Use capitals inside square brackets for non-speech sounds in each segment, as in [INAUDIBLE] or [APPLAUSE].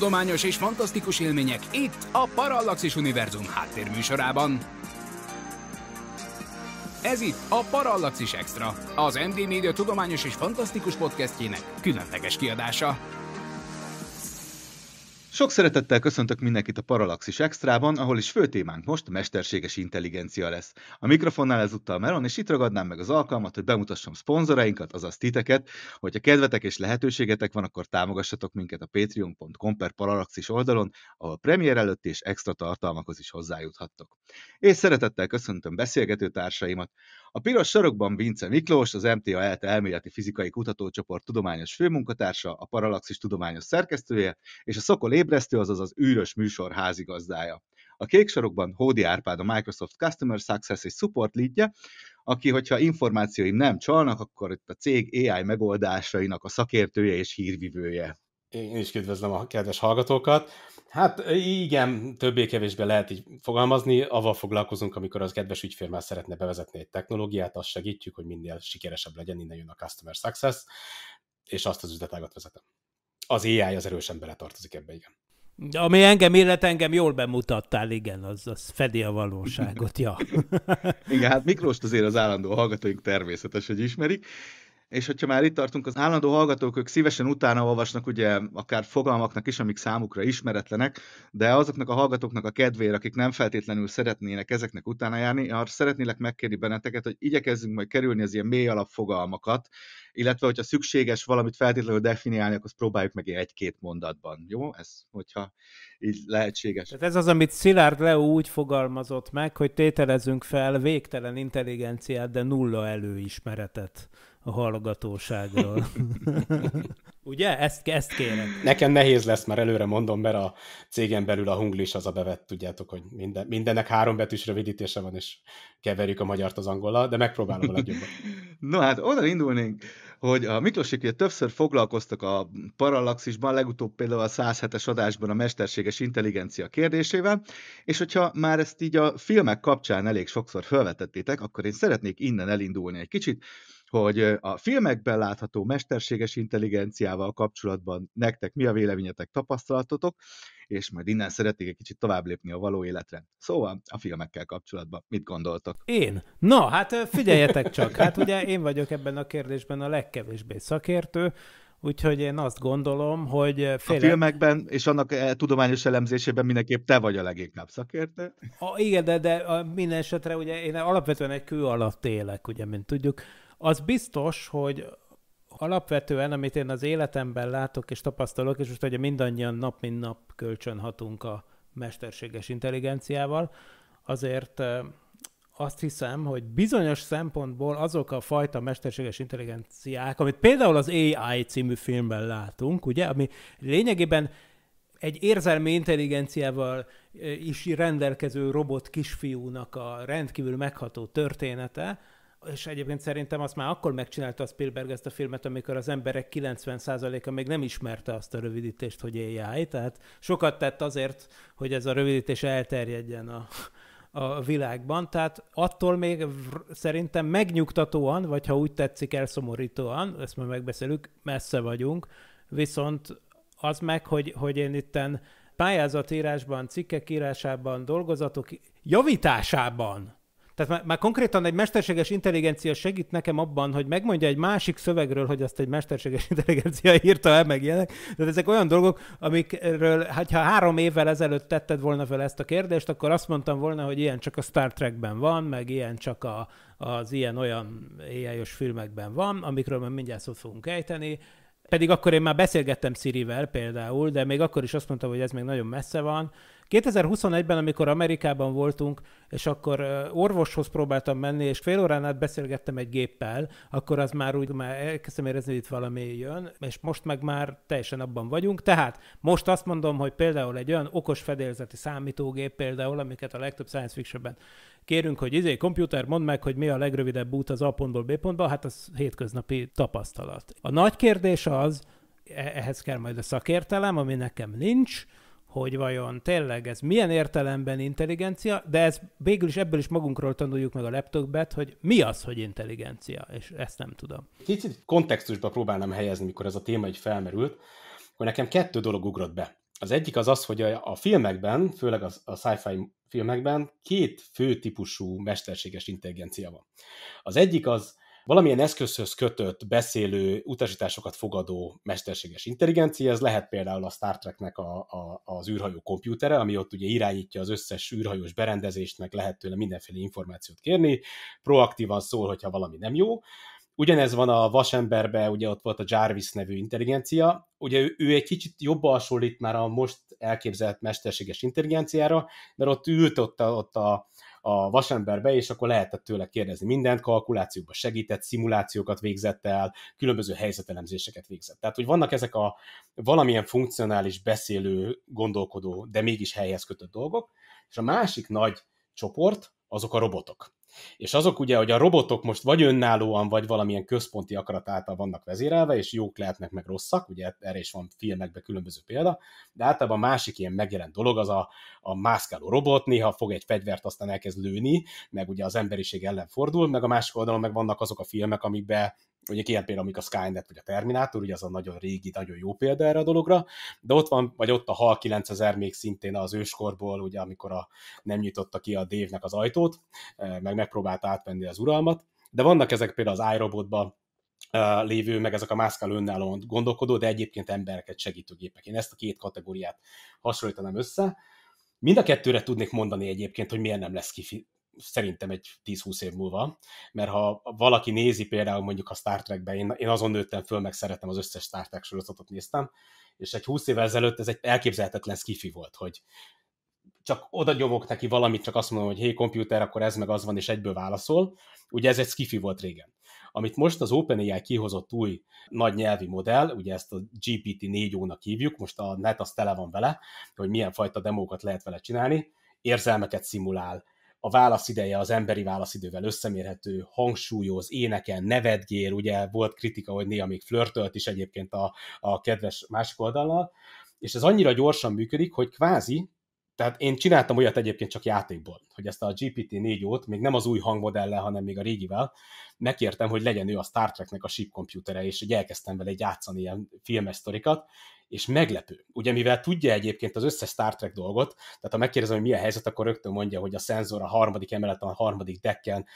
Tudományos és fantasztikus élmények itt a Parallaxis Univerzum háttérműsorában. Ez itt a Parallaxis Extra, az MD Media tudományos és fantasztikus podcastjének különleges kiadása. Sok szeretettel köszöntök mindenkit a Paralaxis Extrában, ahol is fő témánk most mesterséges intelligencia lesz. A mikrofonnál ezúttal Meron, és itt ragadnám meg az alkalmat, hogy bemutassam szponzorainkat, azaz titeket. Hogyha kedvetek és lehetőségetek van, akkor támogassatok minket a patreon.com per Paralaxis oldalon, ahol premier előtt és extra tartalmakhoz is hozzájuthattok. És szeretettel köszöntöm beszélgető társaimat. A piros sorokban Vince Miklós, az MTA ELTE elméleti fizikai kutatócsoport tudományos főmunkatársa, a Paralaxis tudományos szerkesztője, és a Szokol ébresztő, azaz az űrös műsor házigazdája. A kék sorokban Hódi Árpád, a Microsoft Customer Success és Support lead aki, hogyha információim nem csalnak, akkor itt a cég AI megoldásainak a szakértője és hírvivője. Én is üdvözlöm a kedves hallgatókat. Hát igen, többé-kevésbé lehet így fogalmazni, avval foglalkozunk, amikor az kedves ügyfél már szeretne bevezetni egy technológiát, azt segítjük, hogy minél sikeresebb legyen, innen jön a Customer Success, és azt az üzletágat vezetem. Az AI az erősen tartozik ebbe, igen. Ami engem illet, engem jól bemutattál, igen, az, az fedi a valóságot, ja. [LAUGHS] igen, hát Miklóst azért az állandó hallgatóink természetes, hogy ismerik, és hogyha már itt tartunk, az állandó hallgatók, ők szívesen utána olvasnak, ugye akár fogalmaknak is, amik számukra ismeretlenek, de azoknak a hallgatóknak a kedvére, akik nem feltétlenül szeretnének ezeknek utána járni, arra szeretnélek megkérni benneteket, hogy igyekezzünk majd kerülni az ilyen mély alapfogalmakat, illetve hogyha szükséges valamit feltétlenül definiálni, akkor próbáljuk meg egy-két mondatban. Jó? Ez, hogyha így lehetséges. Tehát ez az, amit Szilárd Leo úgy fogalmazott meg, hogy tételezünk fel végtelen intelligenciát, de nulla előismeretet a hallgatóságról. [LAUGHS] Ugye? Ezt, ezt kérem. Nekem nehéz lesz, már előre mondom, mert a cégen belül a hunglis az a bevett, tudjátok, hogy minden, mindennek három betűs rövidítése van, és keverjük a magyart az angollal, de megpróbálom a legjobban. [LAUGHS] no hát, oda indulnénk, hogy a ugye többször foglalkoztak a parallaxisban, legutóbb például a 107-es adásban a mesterséges intelligencia kérdésével, és hogyha már ezt így a filmek kapcsán elég sokszor felvetettétek, akkor én szeretnék innen elindulni egy kicsit, hogy a filmekben látható mesterséges intelligenciával kapcsolatban nektek mi a véleményetek, tapasztalatotok, és majd innen szeretnék egy kicsit tovább lépni a való életre. Szóval a filmekkel kapcsolatban mit gondoltok? Én? Na, hát figyeljetek csak, hát ugye én vagyok ebben a kérdésben a legkevésbé szakértő, Úgyhogy én azt gondolom, hogy... Féle... A filmekben és annak e, tudományos elemzésében mindenképp te vagy a leginkább szakértő. A, igen, de, de minden esetre ugye én alapvetően egy kő alatt élek, ugye, mint tudjuk. Az biztos, hogy alapvetően, amit én az életemben látok és tapasztalok, és most ugye mindannyian nap, mint nap kölcsönhatunk a mesterséges intelligenciával, azért azt hiszem, hogy bizonyos szempontból azok a fajta mesterséges intelligenciák, amit például az AI című filmben látunk, ugye, ami lényegében egy érzelmi intelligenciával is rendelkező robot kisfiúnak a rendkívül megható története, és egyébként szerintem azt már akkor megcsinálta a Spielberg ezt a filmet, amikor az emberek 90%-a még nem ismerte azt a rövidítést, hogy AI, tehát sokat tett azért, hogy ez a rövidítés elterjedjen a, a világban, tehát attól még szerintem megnyugtatóan, vagy ha úgy tetszik, elszomorítóan, ezt majd megbeszélünk, messze vagyunk, viszont az meg, hogy, hogy én itten pályázatírásban, cikkek írásában, dolgozatok javításában tehát már, már konkrétan egy mesterséges intelligencia segít nekem abban, hogy megmondja egy másik szövegről, hogy azt egy mesterséges [LAUGHS] intelligencia írta el, meg ilyenek. Tehát ezek olyan dolgok, amikről, hát, ha három évvel ezelőtt tetted volna fel ezt a kérdést, akkor azt mondtam volna, hogy ilyen csak a Star Trekben van, meg ilyen csak a, az ilyen-olyan éjjelős filmekben van, amikről már mindjárt szót fogunk ejteni. Pedig akkor én már beszélgettem Sirivel például, de még akkor is azt mondtam, hogy ez még nagyon messze van, 2021-ben, amikor Amerikában voltunk, és akkor orvoshoz próbáltam menni, és fél órán át beszélgettem egy géppel, akkor az már úgy már elkezdtem érezni, hogy itt valami jön, és most meg már teljesen abban vagyunk. Tehát most azt mondom, hogy például egy olyan okos fedélzeti számítógép például, amiket a legtöbb science fictionben kérünk, hogy izé, komputer, mondd meg, hogy mi a legrövidebb út az A pontból B pontba, hát az hétköznapi tapasztalat. A nagy kérdés az, e-, ehhez kell majd a szakértelem, ami nekem nincs, hogy vajon tényleg ez milyen értelemben intelligencia, de ez végül is ebből is magunkról tanuljuk meg a laptopbet, hogy mi az, hogy intelligencia, és ezt nem tudom. Kicsit kontextusba próbálnám helyezni, mikor ez a téma egy felmerült, hogy nekem kettő dolog ugrott be. Az egyik az az, hogy a, a filmekben, főleg a, a sci-fi filmekben két fő típusú mesterséges intelligencia van. Az egyik az valamilyen eszközhöz kötött, beszélő, utasításokat fogadó mesterséges intelligencia, ez lehet például a Star Treknek a, a, az űrhajó kompjútere, ami ott ugye irányítja az összes űrhajós berendezést, meg lehet tőle mindenféle információt kérni, proaktívan szól, hogyha valami nem jó, Ugyanez van a Vasemberbe, ugye ott volt a Jarvis nevű intelligencia, ugye ő, ő egy kicsit jobban hasonlít már a most elképzelt mesterséges intelligenciára, mert ott ült ott a, ott a a vasemberbe, és akkor lehetett tőle kérdezni mindent, kalkulációkba segített, szimulációkat végzett el, különböző helyzetelemzéseket végzett. Tehát, hogy vannak ezek a valamilyen funkcionális, beszélő, gondolkodó, de mégis helyhez kötött dolgok, és a másik nagy csoport azok a robotok. És azok ugye, hogy a robotok most vagy önállóan, vagy valamilyen központi akarat által vannak vezérelve, és jók lehetnek, meg rosszak, ugye erre is van filmekben különböző példa, de általában a másik ilyen megjelent dolog az a, a mászkáló robot, néha fog egy fegyvert, aztán elkezd lőni, meg ugye az emberiség ellen fordul, meg a másik oldalon meg vannak azok a filmek, amikben mondjuk ilyen például, amik a Skynet vagy a Terminátor, ugye az a nagyon régi, nagyon jó példa erre a dologra, de ott van, vagy ott a HAL 9000 még szintén az őskorból, ugye amikor a, nem nyitotta ki a Dévnek az ajtót, e, meg megpróbálta átvenni az uralmat, de vannak ezek például az iRobotban, e, lévő, meg ezek a mászkál önállóan gondolkodó, de egyébként embereket segítő gépek. Én ezt a két kategóriát hasonlítanám össze. Mind a kettőre tudnék mondani egyébként, hogy miért nem lesz kifi- szerintem egy 10-20 év múlva, mert ha valaki nézi például mondjuk a Star Trekben, én, én azon nőttem föl, meg szeretem az összes Star Trek sorozatot néztem, és egy 20 évvel ezelőtt ez egy elképzelhetetlen skifi volt, hogy csak oda nyomok neki valamit, csak azt mondom, hogy hé, komputer, akkor ez meg az van, és egyből válaszol. Ugye ez egy skifi volt régen. Amit most az OpenAI kihozott új nagy nyelvi modell, ugye ezt a GPT-4 ónak hívjuk, most a net az tele van vele, hogy milyen fajta demókat lehet vele csinálni, érzelmeket szimulál, a válaszideje az emberi válaszidővel összemérhető, hangsúlyoz, éneken, nevetgél, ugye volt kritika, hogy néha még flörtölt is egyébként a, a kedves másik oldallal, és ez annyira gyorsan működik, hogy kvázi tehát én csináltam olyat egyébként csak játékból, hogy ezt a GPT-4 ót, még nem az új hangmodellel, hanem még a régivel, megkértem, hogy legyen ő a Star Treknek a ship komputere, és hogy elkezdtem vele játszani ilyen filmes sztorikat, és meglepő. Ugye mivel tudja egyébként az összes Star Trek dolgot, tehát ha megkérdezem, hogy mi a helyzet, akkor rögtön mondja, hogy a szenzor a harmadik emeleten, a harmadik dekken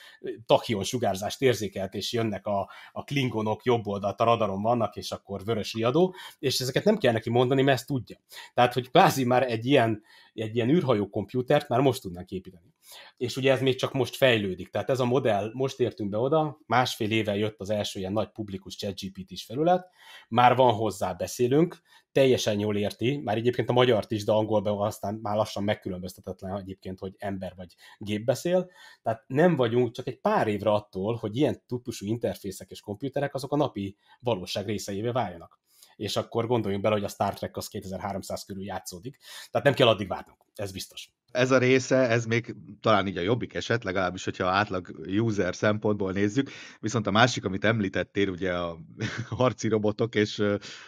takion sugárzást érzékelt, és jönnek a, a klingonok jobb oldalt, a radaron vannak, és akkor vörös riadó, és ezeket nem kell neki mondani, mert ezt tudja. Tehát, hogy kvázi már egy ilyen, egy ilyen űrhajó kompjútert már most tudnánk építeni és ugye ez még csak most fejlődik. Tehát ez a modell, most értünk be oda, másfél éve jött az első ilyen nagy publikus chatgpt is felület, már van hozzá beszélünk, teljesen jól érti, már egyébként a magyar is, de angolban aztán már lassan megkülönböztetetlen egyébként, hogy ember vagy gép beszél. Tehát nem vagyunk csak egy pár évre attól, hogy ilyen típusú interfészek és komputerek azok a napi valóság részeivé váljanak és akkor gondoljunk bele, hogy a Star Trek az 2300 körül játszódik, tehát nem kell addig várnunk, ez biztos. Ez a része, ez még talán így a jobbik eset, legalábbis, hogyha átlag user szempontból nézzük, viszont a másik, amit említettél, ugye a [LAUGHS] harci robotok és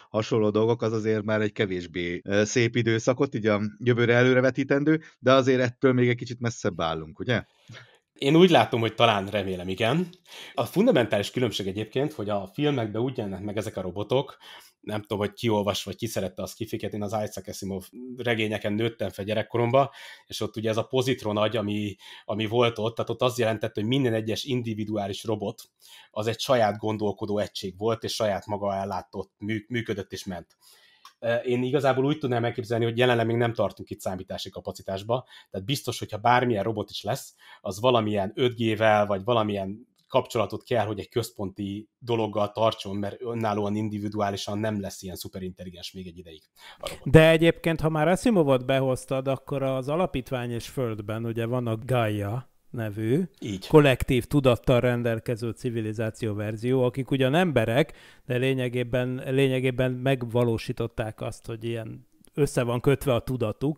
hasonló dolgok, az azért már egy kevésbé szép időszakot, így a jövőre előrevetítendő, de azért ettől még egy kicsit messzebb állunk, ugye? Én úgy látom, hogy talán remélem, igen. A fundamentális különbség egyébként, hogy a filmekben úgy jelennek meg ezek a robotok, nem tudom, hogy ki olvas, vagy ki szerette az kifiket, én az Isaac Asimov regényeken nőttem fel gyerekkoromba, és ott ugye ez a pozitron agy, ami, ami volt ott, tehát ott az jelentett, hogy minden egyes individuális robot az egy saját gondolkodó egység volt, és saját maga ellátott, működött és ment e, én igazából úgy tudnám elképzelni, hogy jelenleg még nem tartunk itt számítási kapacitásba, tehát biztos, hogyha bármilyen robot is lesz, az valamilyen 5G-vel, vagy valamilyen kapcsolatot kell, hogy egy központi dologgal tartson, mert önállóan, individuálisan nem lesz ilyen szuperintelligens még egy ideig. De egyébként, ha már Asimovot behoztad, akkor az alapítvány és földben ugye van a Gaia, nevű Így. kollektív tudattal rendelkező civilizáció verzió, akik ugyan emberek, de lényegében, lényegében megvalósították azt, hogy ilyen össze van kötve a tudatuk,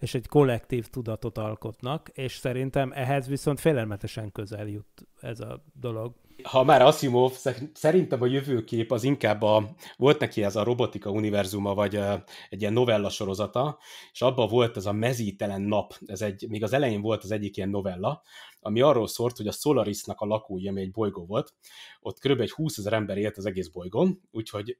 és egy kollektív tudatot alkotnak, és szerintem ehhez viszont félelmetesen közel jut ez a dolog. Ha már Asimov, szerintem a jövőkép az inkább a, volt neki ez a robotika univerzuma, vagy egy ilyen novella sorozata, és abban volt ez a mezítelen nap, ez egy, még az elején volt az egyik ilyen novella, ami arról szólt, hogy a Solarisnak a lakója, ami egy bolygó volt, ott kb. egy 20 ezer ember élt az egész bolygón, úgyhogy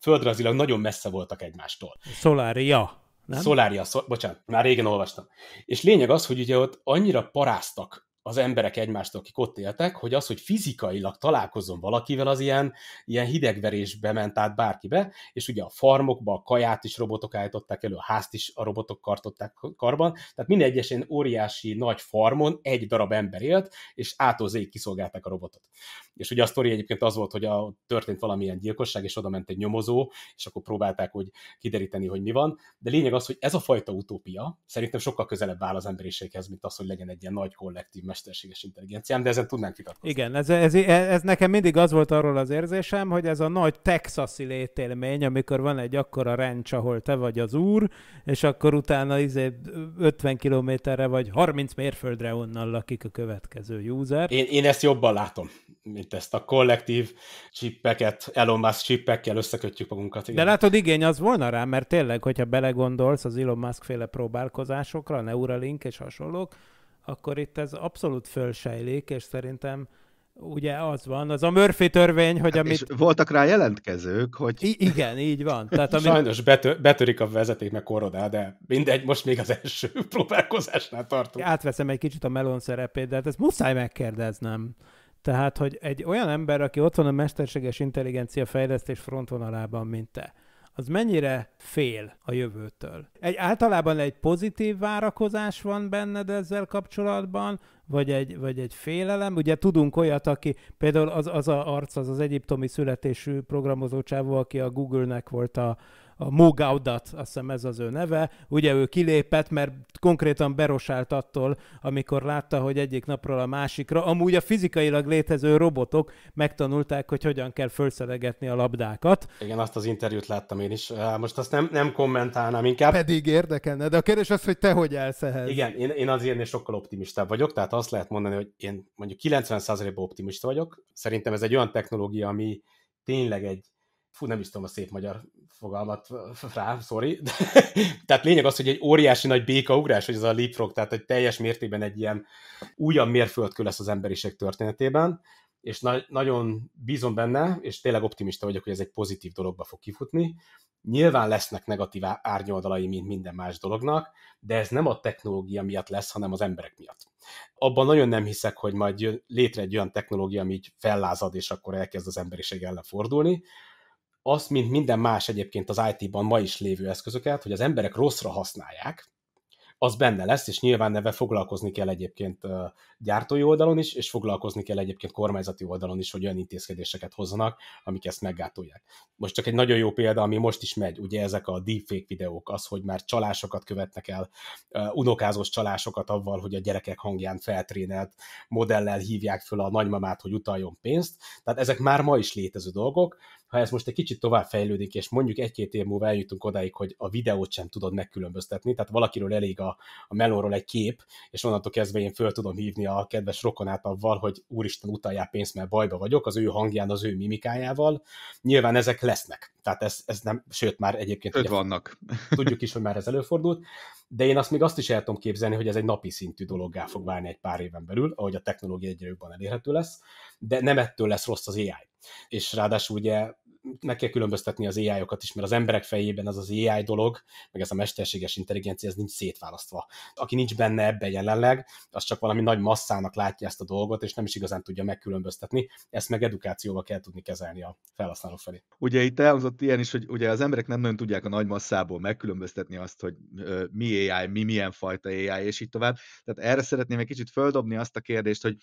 földrajzilag nagyon messze voltak egymástól. Solaria. Nem? Szolária, szol, bocsánat, már régen olvastam. És lényeg az, hogy ugye ott annyira paráztak az emberek egymástól, akik ott éltek, hogy az, hogy fizikailag találkozom valakivel, az ilyen, ilyen hidegverésbe ment át bárkibe, és ugye a farmokba a kaját is robotok állították elő, a házt is a robotok kartották karban, tehát minden egyes ilyen óriási nagy farmon egy darab ember élt, és ától kiszolgálták a robotot. És ugye a sztori egyébként az volt, hogy a, történt valamilyen gyilkosság, és oda ment egy nyomozó, és akkor próbálták hogy kideríteni, hogy mi van, de lényeg az, hogy ez a fajta utópia szerintem sokkal közelebb áll az emberiséghez, mint az, hogy legyen egy ilyen nagy kollektív mesterséges intelligencián, de ezen tudnánk vitatkozni. Igen, ez, ez, ez, nekem mindig az volt arról az érzésem, hogy ez a nagy texasi létélmény, amikor van egy akkora rencs, ahol te vagy az úr, és akkor utána izé 50 kilométerre vagy 30 mérföldre onnan lakik a következő user. Én, én ezt jobban látom, mint ezt a kollektív csippeket, Elon Musk csippekkel összekötjük magunkat. Igen. De látod, igény az volna rá, mert tényleg, hogyha belegondolsz az Elon Musk féle próbálkozásokra, Neuralink és hasonlók, akkor itt ez abszolút fölsejlik, és szerintem ugye az van, az a Murphy törvény, hogy hát amit... És voltak rá jelentkezők, hogy... I- igen, így van. Tehát amit... Sajnos betörik a vezeték meg korodá, de mindegy, most még az első [LAUGHS] próbálkozásnál tartunk. Átveszem egy kicsit a melon szerepét, de hát ezt muszáj megkérdeznem. Tehát, hogy egy olyan ember, aki ott van a mesterséges intelligencia fejlesztés frontvonalában, mint te, az mennyire fél a jövőtől. Egy általában egy pozitív várakozás van benned ezzel kapcsolatban, vagy egy, vagy egy félelem. Ugye tudunk olyat, aki például az, az a arc, az az egyiptomi születésű programozó csávó, aki a Google-nek volt a, a Mogaudat, azt hiszem ez az ő neve, ugye ő kilépett, mert konkrétan berosált attól, amikor látta, hogy egyik napról a másikra, amúgy a fizikailag létező robotok megtanulták, hogy hogyan kell felszelegetni a labdákat. Igen, azt az interjút láttam én is. Most azt nem, nem kommentálnám inkább. Pedig érdekelne, de a kérdés az, hogy te hogy állsz ehhez. Igen, én, én azért én sokkal optimistább vagyok, tehát azt lehet mondani, hogy én mondjuk 90%-ban optimista vagyok. Szerintem ez egy olyan technológia, ami tényleg egy, fú, nem is tudom a szép magyar fogalmat rá, sorry. [LAUGHS] tehát lényeg az, hogy egy óriási nagy békaugrás, hogy ez a leapfrog, tehát egy teljes mértékben egy ilyen újabb mérföldkő lesz az emberiség történetében, és na- nagyon bízom benne, és tényleg optimista vagyok, hogy ez egy pozitív dologba fog kifutni. Nyilván lesznek negatív árnyoldalai, mint minden más dolognak, de ez nem a technológia miatt lesz, hanem az emberek miatt. Abban nagyon nem hiszek, hogy majd jön létre egy olyan technológia, ami így fellázad, és akkor elkezd az emberiség ellen fordulni, azt, mint minden más egyébként az IT-ban ma is lévő eszközöket, hogy az emberek rosszra használják, az benne lesz, és nyilván neve foglalkozni kell egyébként gyártói oldalon is, és foglalkozni kell egyébként kormányzati oldalon is, hogy olyan intézkedéseket hozzanak, amik ezt meggátolják. Most csak egy nagyon jó példa, ami most is megy, ugye ezek a deepfake videók, az, hogy már csalásokat követnek el, unokázós csalásokat avval, hogy a gyerekek hangján feltrénelt modellel hívják föl a nagymamát, hogy utaljon pénzt. Tehát ezek már ma is létező dolgok, ha ez most egy kicsit tovább fejlődik, és mondjuk egy-két év múlva eljutunk odáig, hogy a videót sem tudod megkülönböztetni, tehát valakiről elég a, a melóról egy kép, és onnantól kezdve én föl tudom hívni a kedves rokonát avval, hogy úristen utaljál pénzt, mert bajba vagyok, az ő hangján, az ő mimikájával. Nyilván ezek lesznek. Tehát ez, ez nem, sőt már egyébként... ugye, vannak. [LAUGHS] Tudjuk is, hogy már ez előfordult, de én azt még azt is el tudom képzelni, hogy ez egy napi szintű dologgá fog válni egy pár éven belül, ahogy a technológia egyre jobban elérhető lesz, de nem ettől lesz rossz az AI. És ráadásul ugye meg kell különböztetni az AI-okat is, mert az emberek fejében ez az AI dolog, meg ez a mesterséges intelligencia, ez nincs szétválasztva. Aki nincs benne ebbe jelenleg, az csak valami nagy masszának látja ezt a dolgot, és nem is igazán tudja megkülönböztetni. Ezt meg edukációval kell tudni kezelni a felhasználó felé. Ugye itt elhangzott ilyen is, hogy ugye az emberek nem nagyon tudják a nagy masszából megkülönböztetni azt, hogy mi AI, mi milyen fajta AI, és így tovább. Tehát erre szeretném egy kicsit földobni azt a kérdést, hogy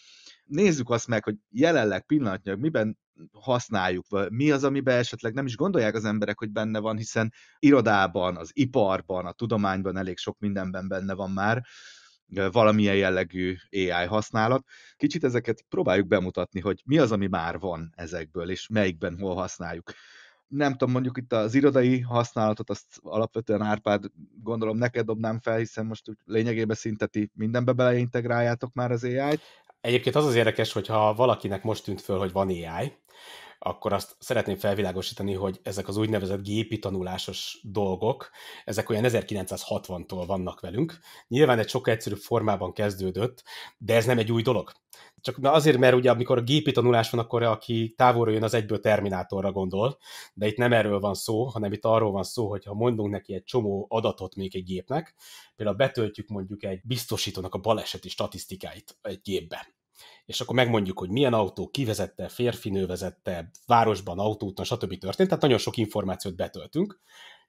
nézzük azt meg, hogy jelenleg pillanatnyilag miben használjuk, vagy mi az, amiben esetleg nem is gondolják az emberek, hogy benne van, hiszen irodában, az iparban, a tudományban elég sok mindenben benne van már valamilyen jellegű AI használat. Kicsit ezeket próbáljuk bemutatni, hogy mi az, ami már van ezekből, és melyikben hol használjuk. Nem tudom, mondjuk itt az irodai használatot, azt alapvetően Árpád, gondolom neked dobnám fel, hiszen most lényegében szinteti mindenbe beleintegráljátok már az AI-t. Egyébként az az érdekes, hogy ha valakinek most tűnt föl, hogy van AI, akkor azt szeretném felvilágosítani, hogy ezek az úgynevezett gépi tanulásos dolgok, ezek olyan 1960-tól vannak velünk. Nyilván egy sokkal egyszerűbb formában kezdődött, de ez nem egy új dolog. Csak na azért, mert ugye amikor a gépi tanulás van, akkor aki távolról jön, az egyből Terminátorra gondol, de itt nem erről van szó, hanem itt arról van szó, hogy ha mondunk neki egy csomó adatot még egy gépnek, például betöltjük mondjuk egy biztosítónak a baleseti statisztikáit egy gépbe, és akkor megmondjuk, hogy milyen autó, kivezette, férfinő vezette, városban, autóton, stb. történt, tehát nagyon sok információt betöltünk,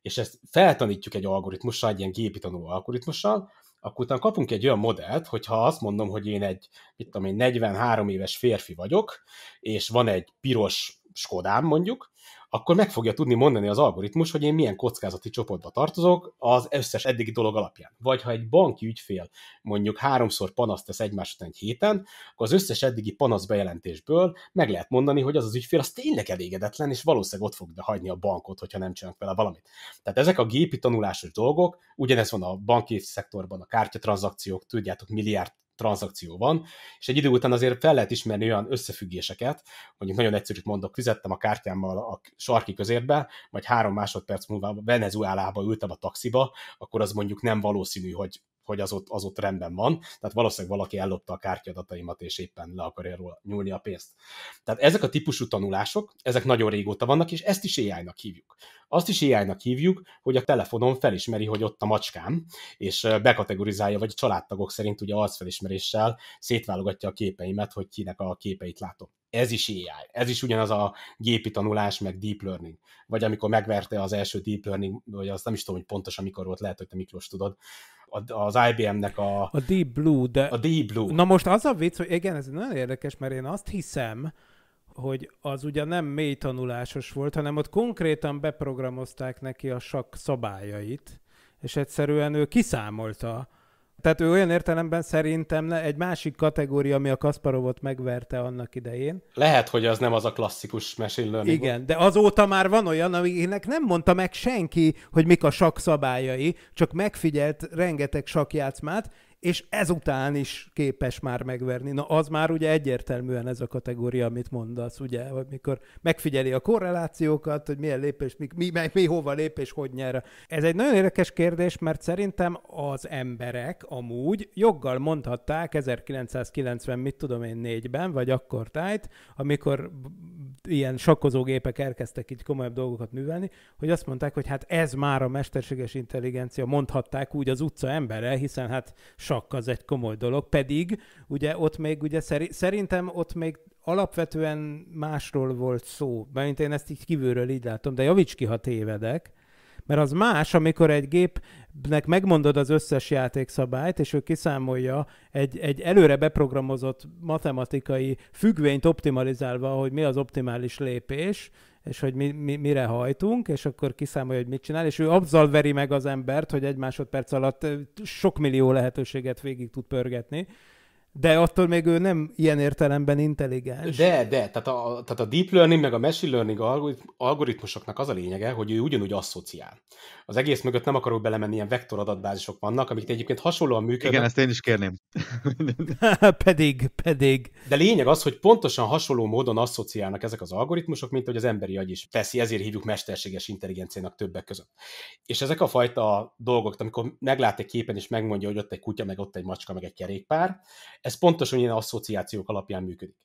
és ezt feltanítjuk egy algoritmussal, egy ilyen gépi tanuló algoritmussal, akkor utána kapunk egy olyan modellt, hogyha azt mondom, hogy én egy, mit tudom én, 43 éves férfi vagyok, és van egy piros Skodám mondjuk, akkor meg fogja tudni mondani az algoritmus, hogy én milyen kockázati csoportba tartozok az összes eddigi dolog alapján. Vagy ha egy banki ügyfél mondjuk háromszor panaszt tesz egymás után egy héten, akkor az összes eddigi panasz bejelentésből meg lehet mondani, hogy az az ügyfél az tényleg elégedetlen, és valószínűleg ott fog hagyni a bankot, hogyha nem csinálnak vele valamit. Tehát ezek a gépi tanulásos dolgok, ugyanez van a banki szektorban, a kártyatranszakciók, tudjátok, milliárd tranzakció van, és egy idő után azért fel lehet ismerni olyan összefüggéseket, mondjuk nagyon egyszerűt mondok, fizettem a kártyámmal a sarki közérbe, vagy három másodperc múlva Venezuelába ültem a taxiba, akkor az mondjuk nem valószínű, hogy hogy az ott, az ott rendben van, tehát valószínűleg valaki ellopta a kártyadataimat, és éppen le akarja róla nyúlni a pénzt. Tehát ezek a típusú tanulások, ezek nagyon régóta vannak, és ezt is ai hívjuk. Azt is ai hívjuk, hogy a telefonon felismeri, hogy ott a macskám, és bekategorizálja, vagy a családtagok szerint ugye arcfelismeréssel szétválogatja a képeimet, hogy kinek a képeit látom ez is AI, ez is ugyanaz a gépi tanulás, meg deep learning. Vagy amikor megverte az első deep learning, vagy azt nem is tudom, hogy pontosan mikor volt, lehet, hogy te Miklós tudod, az IBM-nek a... A Deep Blue, de... A Deep Blue. Na most az a vicc, hogy igen, ez nagyon érdekes, mert én azt hiszem, hogy az ugye nem mély tanulásos volt, hanem ott konkrétan beprogramozták neki a sakk szabályait, és egyszerűen ő kiszámolta, tehát ő olyan értelemben szerintem egy másik kategória, ami a Kasparovot megverte annak idején. Lehet, hogy az nem az a klasszikus machine learning. Igen, de azóta már van olyan, aminek nem mondta meg senki, hogy mik a sakszabályai, csak megfigyelt rengeteg sakjátszmát, és ezután is képes már megverni. Na az már ugye egyértelműen ez a kategória, amit mondasz, ugye, amikor mikor megfigyeli a korrelációkat, hogy milyen lépés, mi, mi, mi, mi hova lép és hogy nyer. Ez egy nagyon érdekes kérdés, mert szerintem az emberek amúgy joggal mondhatták 1990, mit tudom én, négyben, vagy akkor tájt, amikor ilyen sakkozógépek elkezdtek így komolyabb dolgokat művelni, hogy azt mondták, hogy hát ez már a mesterséges intelligencia, mondhatták úgy az utca embere, hiszen hát sakk az egy komoly dolog, pedig ugye ott még, ugye szerintem ott még alapvetően másról volt szó, mert én ezt így kívülről így látom, de javíts ki, ha tévedek, mert az más, amikor egy gépnek megmondod az összes játékszabályt, és ő kiszámolja egy, egy előre beprogramozott matematikai függvényt optimalizálva, hogy mi az optimális lépés, és hogy mi, mi, mire hajtunk, és akkor kiszámolja, hogy mit csinál, és ő abzal veri meg az embert, hogy egy másodperc alatt sok millió lehetőséget végig tud pörgetni, de attól még ő nem ilyen értelemben intelligens. De, de, tehát a, tehát a deep learning meg a machine learning algoritmusoknak az a lényege, hogy ő ugyanúgy asszociál. Az egész mögött nem akarok belemenni, ilyen vektoradatbázisok vannak, amik egyébként hasonlóan működnek. Igen, ezt én is kérném. [LAUGHS] pedig, pedig. De lényeg az, hogy pontosan hasonló módon asszociálnak ezek az algoritmusok, mint hogy az emberi agy is teszi, ezért hívjuk mesterséges intelligenciának többek között. És ezek a fajta dolgok, amikor meglát egy képen és megmondja, hogy ott egy kutya, meg ott egy macska, meg egy kerékpár, ez pontosan ilyen asszociációk alapján működik.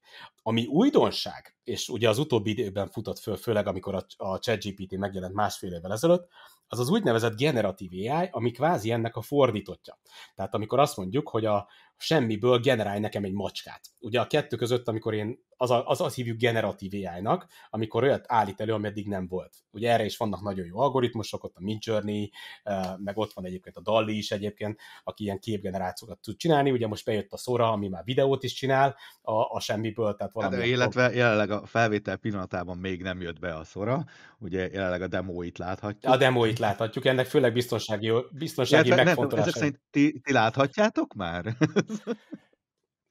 Ami újdonság, és ugye az utóbbi időben futott föl, főleg amikor a, a ChatGPT megjelent másfél évvel ezelőtt, az az úgynevezett generatív AI, ami kvázi ennek a fordítotja. Tehát amikor azt mondjuk, hogy a semmiből generálj nekem egy macskát. Ugye a kettő között, amikor én, az, a, az azt hívjuk generatív AI-nak, amikor olyat állít elő, ami eddig nem volt. Ugye erre is vannak nagyon jó algoritmusok, ott a Midjourney, eh, meg ott van egyébként a Dalli is egyébként, aki ilyen képgenerációkat tud csinálni, ugye most bejött a Sora, ami már videót is csinál a, a semmiből, tehát hát valami... Hát, illetve jelenleg a felvétel pillanatában még nem jött be a szora, ugye jelenleg a demóit láthatjuk. A demóit láthatjuk, ennek főleg biztonsági, biztonsági ja, megfontolása. Ezek szerint ti, ti láthatjátok már? [LAUGHS]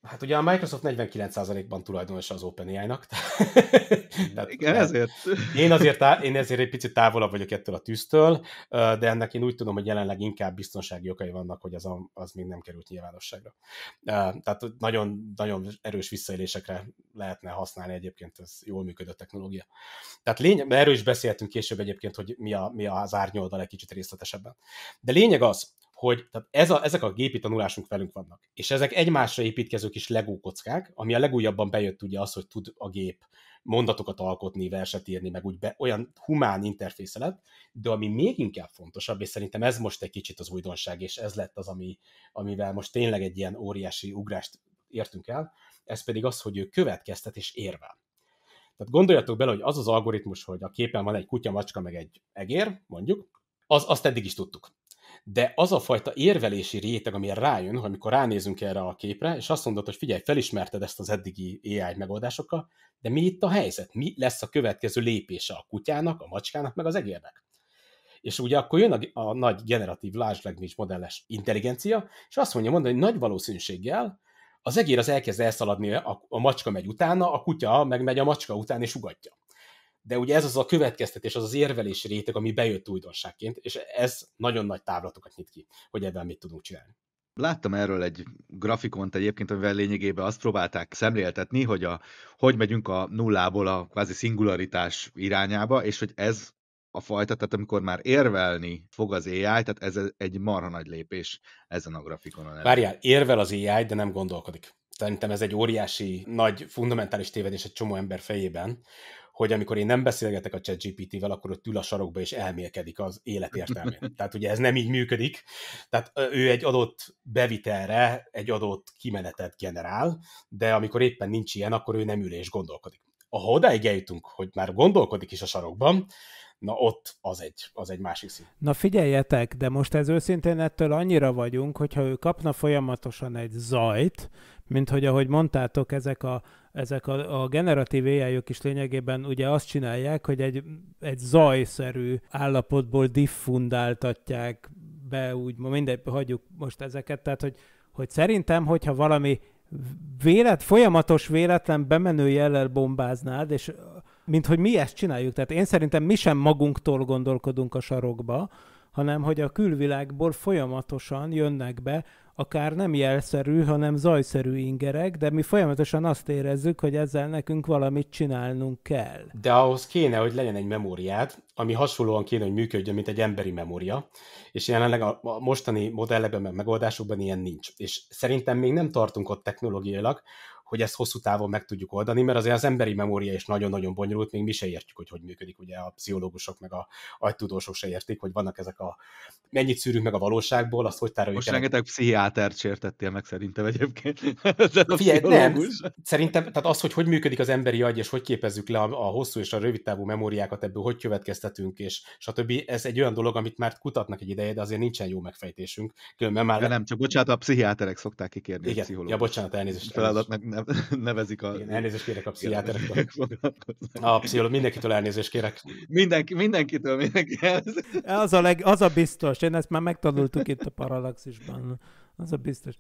Hát ugye a Microsoft 49%-ban tulajdonosa az OpenAI-nak. Tehát, Igen, ezért. én, azért én ezért egy picit távolabb vagyok ettől a tűztől, de ennek én úgy tudom, hogy jelenleg inkább biztonsági okai vannak, hogy az, a, az még nem került nyilvánosságra. Tehát nagyon, nagyon erős visszaélésekre lehetne használni egyébként, ez jól működő technológia. Tehát lényeg, erről is beszéltünk később egyébként, hogy mi, a, mi az árnyoldal egy kicsit részletesebben. De lényeg az, hogy tehát ez a, ezek a gépi tanulásunk velünk vannak. És ezek egymásra építkező kis legó kockák, ami a legújabban bejött ugye az, hogy tud a gép mondatokat alkotni, verset írni, meg úgy be, olyan humán lett, de ami még inkább fontosabb, és szerintem ez most egy kicsit az újdonság, és ez lett az, ami, amivel most tényleg egy ilyen óriási ugrást értünk el, ez pedig az, hogy ő következtet és érvel. Tehát gondoljatok bele, hogy az az algoritmus, hogy a képen van egy kutya, macska, meg egy egér, mondjuk, az, azt eddig is tudtuk de az a fajta érvelési réteg, ami rájön, hogy amikor ránézünk erre a képre, és azt mondod, hogy figyelj, felismerted ezt az eddigi AI megoldásokkal, de mi itt a helyzet? Mi lesz a következő lépése a kutyának, a macskának, meg az egérnek? És ugye akkor jön a, a nagy generatív large language modelles intelligencia, és azt mondja mondani, hogy nagy valószínűséggel az egér az elkezd elszaladni, a, a macska megy utána, a kutya meg megy a macska után és ugatja de ugye ez az a következtetés, az az érvelés réteg, ami bejött újdonságként, és ez nagyon nagy táblatokat nyit ki, hogy ebben mit tudunk csinálni. Láttam erről egy grafikont egyébként, amivel lényegében azt próbálták szemléltetni, hogy a, hogy megyünk a nullából a kvázi szingularitás irányába, és hogy ez a fajta, tehát amikor már érvelni fog az AI, tehát ez egy marha nagy lépés ezen a grafikonon. Várjál, érvel az AI, de nem gondolkodik. Szerintem ez egy óriási, nagy, fundamentális tévedés egy csomó ember fejében, hogy amikor én nem beszélgetek a chatgpt vel akkor ott ül a sarokba és elmélkedik az életértelmén. [LAUGHS] Tehát ugye ez nem így működik. Tehát ő egy adott bevitelre egy adott kimenetet generál, de amikor éppen nincs ilyen, akkor ő nem ül és gondolkodik. Ahol odáig eljutunk, hogy már gondolkodik is a sarokban, na ott az egy, az egy másik szín. Na figyeljetek, de most ez őszintén ettől annyira vagyunk, hogyha ő kapna folyamatosan egy zajt, mint hogy ahogy mondtátok, ezek a, ezek a, a generatív ai is lényegében ugye azt csinálják, hogy egy, egy zajszerű állapotból diffundáltatják be, úgy mindegy, hagyjuk most ezeket, tehát hogy, hogy szerintem, hogyha valami vélet, folyamatos véletlen bemenő jellel bombáznád, és mint hogy mi ezt csináljuk, tehát én szerintem mi sem magunktól gondolkodunk a sarokba, hanem hogy a külvilágból folyamatosan jönnek be akár nem jelszerű, hanem zajszerű ingerek, de mi folyamatosan azt érezzük, hogy ezzel nekünk valamit csinálnunk kell. De ahhoz kéne, hogy legyen egy memóriád, ami hasonlóan kéne, hogy működjön, mint egy emberi memória, és jelenleg a mostani modellekben, meg megoldásokban ilyen nincs. És szerintem még nem tartunk ott technológiailag, hogy ezt hosszú távon meg tudjuk oldani, mert azért az emberi memória is nagyon-nagyon bonyolult, még mi se értjük, hogy hogy működik, ugye a pszichológusok meg a agytudósok se értik, hogy vannak ezek a mennyit szűrünk meg a valóságból, azt hogy tároljuk Most el. rengeteg pszichiátert sértettél meg szerintem egyébként. [LAUGHS] Fie, nem, szerintem, tehát az, hogy hogy működik az emberi agy, és hogy képezzük le a, a hosszú és a rövid távú memóriákat, ebből hogy következtetünk, és stb. Ez egy olyan dolog, amit már kutatnak egy ideje, de azért nincsen jó megfejtésünk. Különben már... De nem, csak bocsánat, a pszichiáterek szokták kikérni Igen, a pszichológus. Ja, bocsánat, elnézést. Feladatnak nem [LAUGHS] nevezik a... Igen, elnézést kérek a pszichiáterektől. [LAUGHS] A pszichológ, mindenkitől elnézést kérek. Mindenki, mindenkitől, mindenki elnézést. Az a, leg, az a biztos, én ezt már megtanultuk itt a paralaxisban. Az a biztos.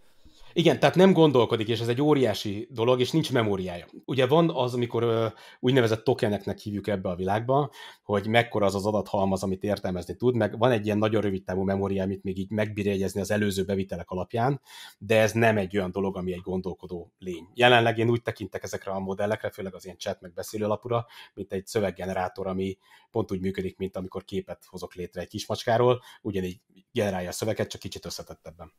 Igen, tehát nem gondolkodik, és ez egy óriási dolog, és nincs memóriája. Ugye van az, amikor úgynevezett tokeneknek hívjuk ebbe a világba, hogy mekkora az az adathalmaz, amit értelmezni tud, meg van egy ilyen nagyon rövid távú memória, amit még így megbírjegyezni az előző bevitelek alapján, de ez nem egy olyan dolog, ami egy gondolkodó lény. Jelenleg én úgy tekintek ezekre a modellekre, főleg az ilyen chat meg beszélő mint egy szöveggenerátor, ami pont úgy működik, mint amikor képet hozok létre egy kismacskáról, ugyanígy generálja a szöveget, csak kicsit összetettebben.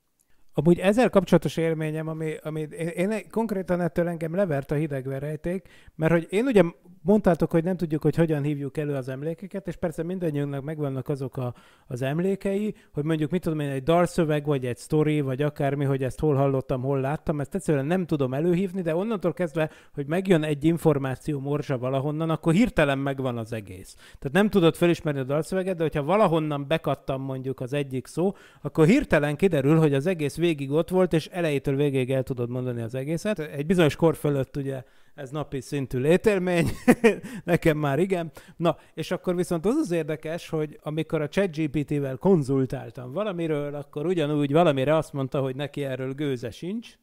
Amúgy ezzel kapcsolatos élményem, ami, ami én, én konkrétan ettől engem levert a hidegverejték, mert hogy én ugye mondtátok, hogy nem tudjuk, hogy hogyan hívjuk elő az emlékeket, és persze mindannyiunknak megvannak azok a, az emlékei, hogy mondjuk mit tudom én, egy dalszöveg, vagy egy sztori, vagy akármi, hogy ezt hol hallottam, hol láttam, ezt egyszerűen nem tudom előhívni, de onnantól kezdve, hogy megjön egy információ morzsa valahonnan, akkor hirtelen megvan az egész. Tehát nem tudod felismerni a dalszöveget, de hogyha valahonnan bekattam mondjuk az egyik szó, akkor hirtelen kiderül, hogy az egész végig ott volt, és elejétől végig el tudod mondani az egészet. Egy bizonyos kor fölött ugye ez napi szintű létermény, [LAUGHS] nekem már igen. Na, és akkor viszont az az érdekes, hogy amikor a ChatGPT-vel konzultáltam valamiről, akkor ugyanúgy valamire azt mondta, hogy neki erről gőze sincs,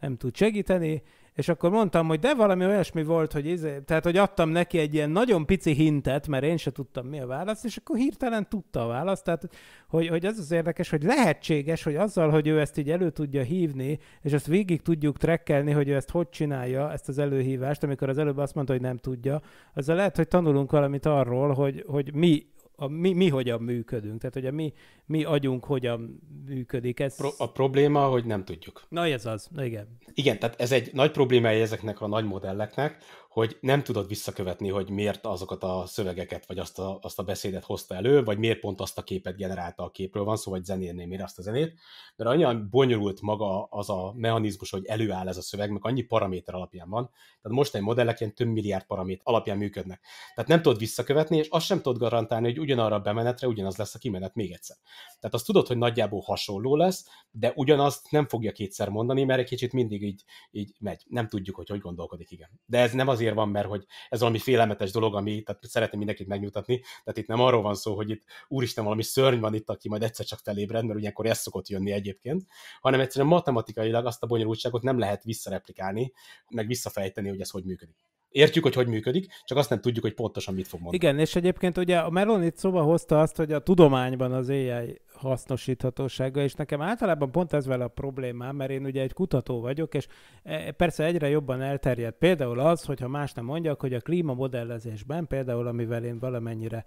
nem tud segíteni, és akkor mondtam, hogy de valami olyasmi volt, hogy izé, tehát, hogy adtam neki egy ilyen nagyon pici hintet, mert én se tudtam, mi a válasz, és akkor hirtelen tudta a választ. Tehát, hogy, hogy az az érdekes, hogy lehetséges, hogy azzal, hogy ő ezt így elő tudja hívni, és azt végig tudjuk trekkelni, hogy ő ezt hogy csinálja, ezt az előhívást, amikor az előbb azt mondta, hogy nem tudja, azzal lehet, hogy tanulunk valamit arról, hogy, hogy mi a mi, mi hogyan működünk, tehát hogy a mi, mi agyunk hogyan működik. Ez... Pro, a probléma, hogy nem tudjuk. Na ez az, Na, igen. Igen, tehát ez egy nagy problémája ezeknek a nagy modelleknek, hogy nem tudod visszakövetni, hogy miért azokat a szövegeket, vagy azt a, azt a beszédet hozta elő, vagy miért pont azt a képet generálta a képről van szó, vagy zenérné miért azt a zenét, mert annyian bonyolult maga az a mechanizmus, hogy előáll ez a szöveg, meg annyi paraméter alapján van. Tehát most egy modellek ilyen több milliárd paraméter alapján működnek. Tehát nem tudod visszakövetni, és azt sem tudod garantálni, hogy ugyanarra a bemenetre ugyanaz lesz a kimenet még egyszer. Tehát azt tudod, hogy nagyjából hasonló lesz, de ugyanazt nem fogja kétszer mondani, mert egy kicsit mindig így, így megy. Nem tudjuk, hogy hogy gondolkodik, igen. De ez nem azért van, mert hogy ez valami félelmetes dolog, ami tehát szeretném mindenkit megnyugtatni. Tehát itt nem arról van szó, hogy itt úristen valami szörny van itt, aki majd egyszer csak felébred, mert ugyankor ez szokott jönni egyébként, hanem egyszerűen matematikailag azt a bonyolultságot nem lehet visszareplikálni, meg visszafejteni, hogy ez hogy működik. Értjük, hogy hogy működik, csak azt nem tudjuk, hogy pontosan mit fog mondani. Igen, és egyébként ugye a itt szóba hozta azt, hogy a tudományban az AI hasznosíthatósága, és nekem általában pont ez vele a problémám, mert én ugye egy kutató vagyok, és e, persze egyre jobban elterjed például az, hogyha más nem mondjak, hogy a klímamodellezésben például, amivel én valamennyire,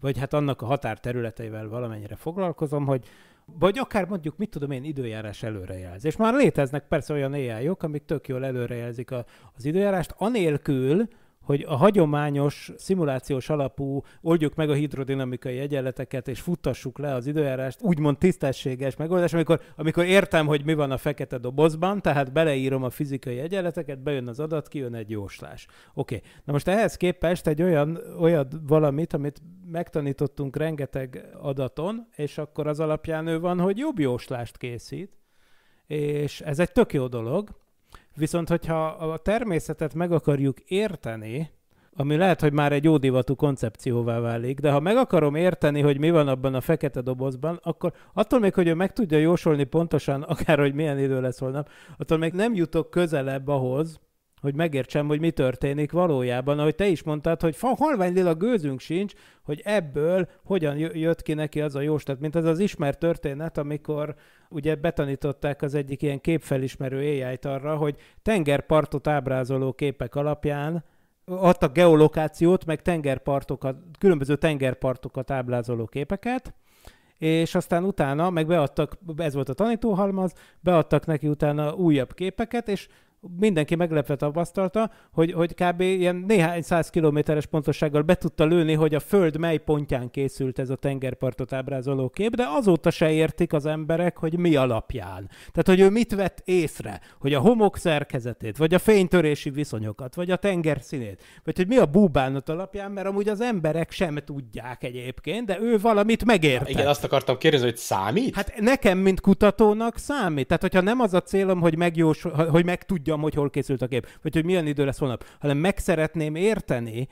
vagy hát annak a határterületeivel valamennyire foglalkozom, hogy vagy akár mondjuk, mit tudom én, időjárás előrejelzés. Már léteznek persze olyan ai amik tök jól előrejelzik a, az időjárást, anélkül, hogy a hagyományos, szimulációs alapú oldjuk meg a hidrodinamikai egyenleteket, és futtassuk le az időjárást, úgymond tisztességes megoldás, amikor, amikor értem, hogy mi van a fekete dobozban, tehát beleírom a fizikai egyenleteket, bejön az adat, kijön egy jóslás. Oké, okay. na most ehhez képest egy olyan, olyan valamit, amit megtanítottunk rengeteg adaton, és akkor az alapján ő van, hogy jobb jóslást készít, és ez egy tök jó dolog, Viszont, hogyha a természetet meg akarjuk érteni, ami lehet, hogy már egy ódivatú koncepcióvá válik, de ha meg akarom érteni, hogy mi van abban a fekete dobozban, akkor attól még, hogy ő meg tudja jósolni pontosan, akár hogy milyen idő lesz holnap, attól még nem jutok közelebb ahhoz, hogy megértsem, hogy mi történik valójában. Ahogy te is mondtad, hogy halvány lila gőzünk sincs, hogy ebből hogyan jött ki neki az a jóslat, mint az az ismert történet, amikor ugye betanították az egyik ilyen képfelismerő ai arra, hogy tengerpartot ábrázoló képek alapján adtak geolokációt, meg tengerpartokat, különböző tengerpartokat ábrázoló képeket, és aztán utána meg beadtak, ez volt a tanítóhalmaz, beadtak neki utána újabb képeket, és mindenki meglepve tapasztalta, hogy, hogy kb. ilyen néhány száz kilométeres pontossággal be tudta lőni, hogy a Föld mely pontján készült ez a tengerpartot ábrázoló kép, de azóta se értik az emberek, hogy mi alapján. Tehát, hogy ő mit vett észre, hogy a homok szerkezetét, vagy a fénytörési viszonyokat, vagy a tenger színét, vagy hogy mi a búbánat alapján, mert amúgy az emberek sem tudják egyébként, de ő valamit megért. Igen, azt akartam kérdezni, hogy számít? Hát nekem, mint kutatónak számít. Tehát, hogyha nem az a célom, hogy, megjós, hogy meg tudja tudjam, hogy hol készült a kép, vagy hogy milyen idő lesz holnap, hanem meg szeretném érteni,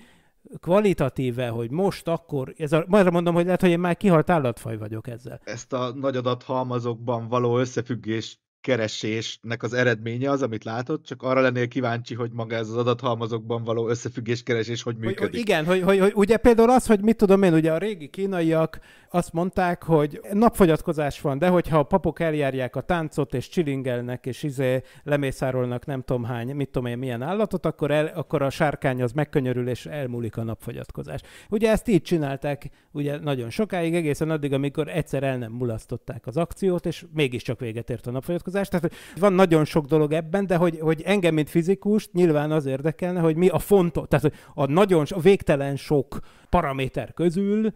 kvalitatíve, hogy most akkor, ez a, majd mondom, hogy lehet, hogy én már kihalt állatfaj vagyok ezzel. Ezt a nagy adathalmazokban való összefüggést keresésnek az eredménye az, amit látod, csak arra lennél kíváncsi, hogy maga ez az adathalmazokban való összefüggés keresés, hogy működik. Hogy, igen, hogy, hogy, hogy ugye például az, hogy mit tudom én, ugye a régi kínaiak azt mondták, hogy napfogyatkozás van, de hogyha a papok eljárják a táncot, és csilingelnek, és izé lemészárolnak nem tudom hány, mit tudom én, milyen állatot, akkor, el, akkor a sárkány az megkönyörül, és elmúlik a napfogyatkozás. Ugye ezt így csinálták ugye nagyon sokáig, egészen addig, amikor egyszer el nem mulasztották az akciót, és mégiscsak véget ért a napfogyatkozás vonatkozás. Tehát van nagyon sok dolog ebben, de hogy, hogy engem, mint fizikust, nyilván az érdekelne, hogy mi a fontos, tehát a nagyon, a végtelen sok paraméter közül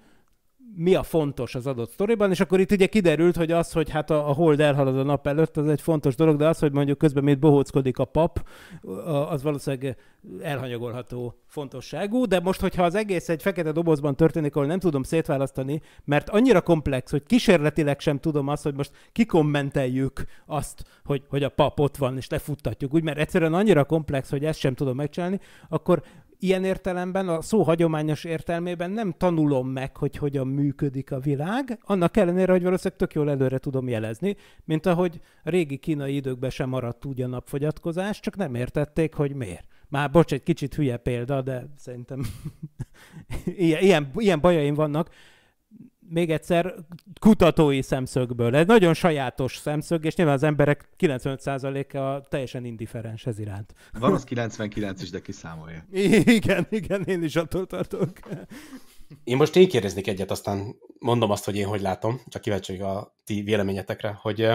mi a fontos az adott sztoriban, és akkor itt ugye kiderült, hogy az, hogy hát a, a hold elhalad a nap előtt, az egy fontos dolog, de az, hogy mondjuk közben miért bohóckodik a pap, az valószínűleg elhanyagolható fontosságú, de most, hogyha az egész egy fekete dobozban történik, ahol nem tudom szétválasztani, mert annyira komplex, hogy kísérletileg sem tudom azt, hogy most kikommenteljük azt, hogy, hogy a pap ott van, és lefuttatjuk, úgy, mert egyszerűen annyira komplex, hogy ezt sem tudom megcsinálni, akkor ilyen értelemben, a szó hagyományos értelmében nem tanulom meg, hogy hogyan működik a világ, annak ellenére, hogy valószínűleg tök jól előre tudom jelezni, mint ahogy a régi kínai időkben sem maradt úgy a napfogyatkozás, csak nem értették, hogy miért. Már bocs, egy kicsit hülye példa, de szerintem ilyen, [LAUGHS] ilyen, ilyen bajaim vannak, még egyszer kutatói szemszögből. Ez nagyon sajátos szemszög, és nyilván az emberek 95%-a teljesen indiferens ez iránt. Van az 99 is, de kiszámolja. Igen, igen, én is attól tartok. Én most én kérdeznék egyet, aztán mondom azt, hogy én hogy látom, csak kíváncsi a ti véleményetekre, hogy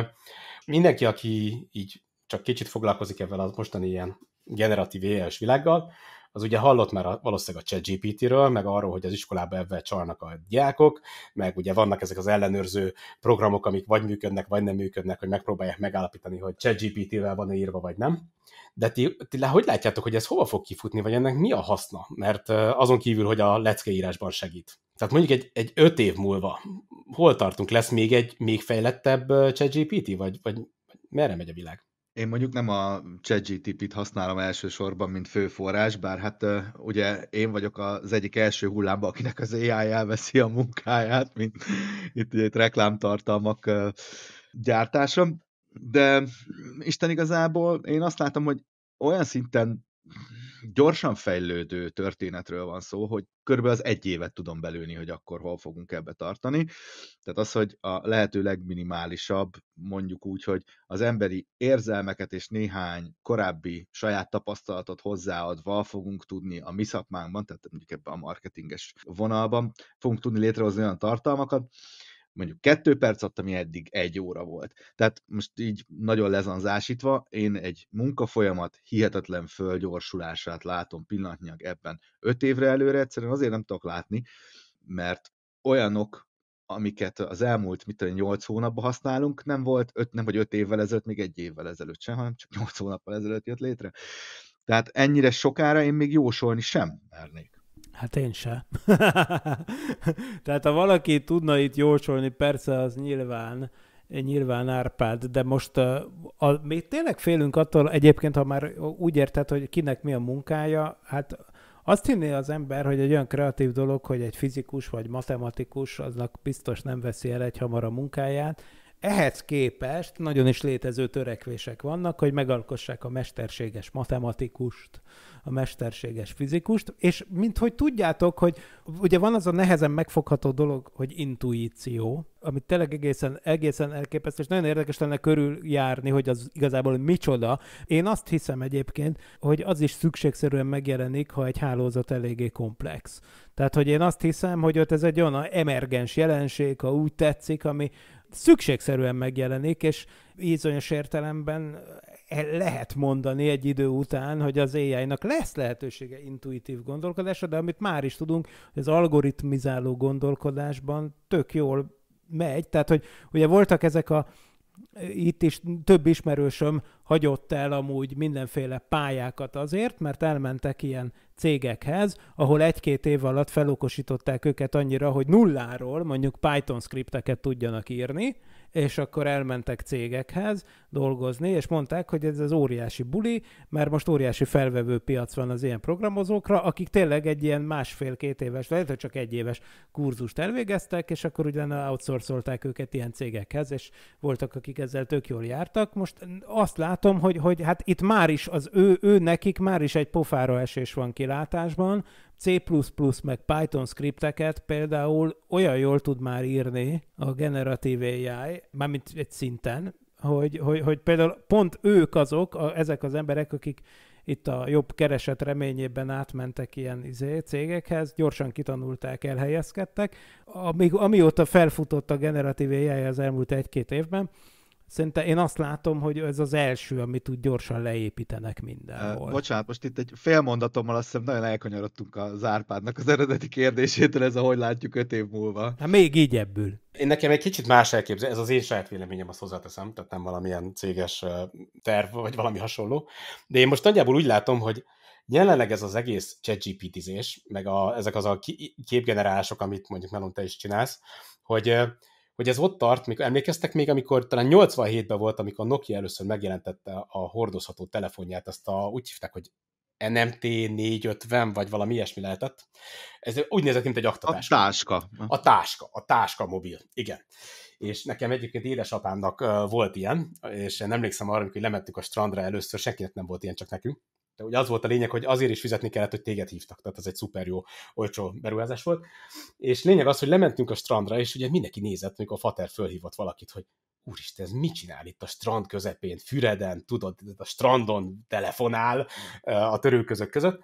mindenki, aki így csak kicsit foglalkozik ebben az mostani ilyen generatív éles világgal, az ugye hallott már a, valószínűleg a ChatGPT-ről, meg arról, hogy az iskolában ebben csalnak a diákok, meg ugye vannak ezek az ellenőrző programok, amik vagy működnek, vagy nem működnek, hogy megpróbálják megállapítani, hogy ChatGPT-vel van-e írva, vagy nem. De ti, ti le, hogy látjátok, hogy ez hova fog kifutni, vagy ennek mi a haszna? Mert azon kívül, hogy a leckeírásban segít. Tehát mondjuk egy, egy öt év múlva hol tartunk? Lesz még egy még fejlettebb ChatGPT, vagy, vagy merre megy a világ? Én mondjuk nem a ChatGTP-t használom elsősorban, mint főforrás, bár hát ugye én vagyok az egyik első hullámba, akinek az AI elveszi a munkáját, mint itt, itt reklámtartalmak gyártása. De Isten igazából én azt látom, hogy olyan szinten gyorsan fejlődő történetről van szó, hogy körülbelül az egy évet tudom belőni, hogy akkor hol fogunk ebbe tartani. Tehát az, hogy a lehető legminimálisabb, mondjuk úgy, hogy az emberi érzelmeket és néhány korábbi saját tapasztalatot hozzáadva fogunk tudni a mi szakmánkban, tehát mondjuk ebben a marketinges vonalban, fogunk tudni létrehozni olyan tartalmakat, mondjuk kettő perc adta, ami eddig egy óra volt. Tehát most így nagyon lezanzásítva, én egy munkafolyamat hihetetlen fölgyorsulását látom pillanatnyilag ebben öt évre előre, egyszerűen azért nem tudok látni, mert olyanok, amiket az elmúlt, mit tudom, 8 hónapban használunk, nem volt, öt, nem vagy 5 évvel ezelőtt, még egy évvel ezelőtt sem, hanem csak 8 hónappal ezelőtt jött létre. Tehát ennyire sokára én még jósolni sem mernék. Hát én se. [LAUGHS] Tehát ha valaki tudna itt jósolni, persze az nyilván, nyilván Árpád, de most a, a, még tényleg félünk attól egyébként, ha már úgy érted, hogy kinek mi a munkája, hát azt hinné az ember, hogy egy olyan kreatív dolog, hogy egy fizikus vagy matematikus, aznak biztos nem veszi el egy hamar a munkáját, ehhez képest nagyon is létező törekvések vannak, hogy megalkossák a mesterséges matematikust, a mesterséges fizikust, és mint hogy tudjátok, hogy ugye van az a nehezen megfogható dolog, hogy intuíció, amit tényleg egészen, egészen elképesztő, és nagyon érdekes lenne körüljárni, hogy az igazából micsoda. Én azt hiszem egyébként, hogy az is szükségszerűen megjelenik, ha egy hálózat eléggé komplex. Tehát, hogy én azt hiszem, hogy ott ez egy olyan emergens jelenség, ha úgy tetszik, ami, szükségszerűen megjelenik, és bizonyos értelemben lehet mondani egy idő után, hogy az AI-nak lesz lehetősége intuitív gondolkodásra, de amit már is tudunk, az algoritmizáló gondolkodásban tök jól megy. Tehát, hogy ugye voltak ezek a itt is több ismerősöm hagyott el amúgy mindenféle pályákat azért, mert elmentek ilyen cégekhez, ahol egy-két év alatt felokosították őket annyira, hogy nulláról mondjuk Python skripteket tudjanak írni, és akkor elmentek cégekhez dolgozni, és mondták, hogy ez az óriási buli, mert most óriási felvevő piac van az ilyen programozókra, akik tényleg egy ilyen másfél-két éves, lehet, hogy hát csak egy éves kurzust elvégeztek, és akkor ugyan outsourcolták őket ilyen cégekhez, és voltak, akik ezzel tök jól jártak. Most azt látom, hogy, hogy hát itt már is az ő, ő nekik már is egy pofára esés van kilátásban, C++ meg Python skripteket például olyan jól tud már írni a generatív AI, mármint egy szinten, hogy, hogy, hogy például pont ők azok, a, ezek az emberek, akik itt a jobb kereset reményében átmentek ilyen izé, cégekhez, gyorsan kitanulták, elhelyezkedtek. Amíg, amióta felfutott a generatív AI az elmúlt egy-két évben, Szerintem én azt látom, hogy ez az első, amit úgy gyorsan leépítenek mindenhol. bocsánat, most itt egy fél mondatommal azt hiszem nagyon elkanyarodtunk az Árpádnak az eredeti kérdésétől, ez a hogy látjuk öt év múlva. Hát még így ebből. Én nekem egy kicsit más elképzelés, ez az én saját véleményem, azt hozzáteszem, tehát nem valamilyen céges terv, vagy valami hasonló. De én most nagyjából úgy látom, hogy jelenleg ez az egész chatgpt meg a, ezek az a képgenerálások, amit mondjuk Melon te is csinálsz, hogy hogy ez ott tart, mikor emlékeztek még, amikor talán 87-ben volt, amikor Nokia először megjelentette a hordozható telefonját, azt a, úgy hívták, hogy NMT 450, vagy valami ilyesmi lehetett. Ez úgy nézett, mint egy aktatáska. A táska. A táska, a táska mobil, igen. És nekem egyébként édesapámnak volt ilyen, és én emlékszem arra, amikor lementünk a strandra először, senkinek nem volt ilyen, csak nekünk fizette. Ugye az volt a lényeg, hogy azért is fizetni kellett, hogy téged hívtak, tehát ez egy szuper jó, olcsó beruházás volt. És lényeg az, hogy lementünk a strandra, és ugye mindenki nézett, mikor a fater fölhívott valakit, hogy úristen, ez mit csinál itt a strand közepén, Füreden, tudod, a strandon telefonál a törőközök között.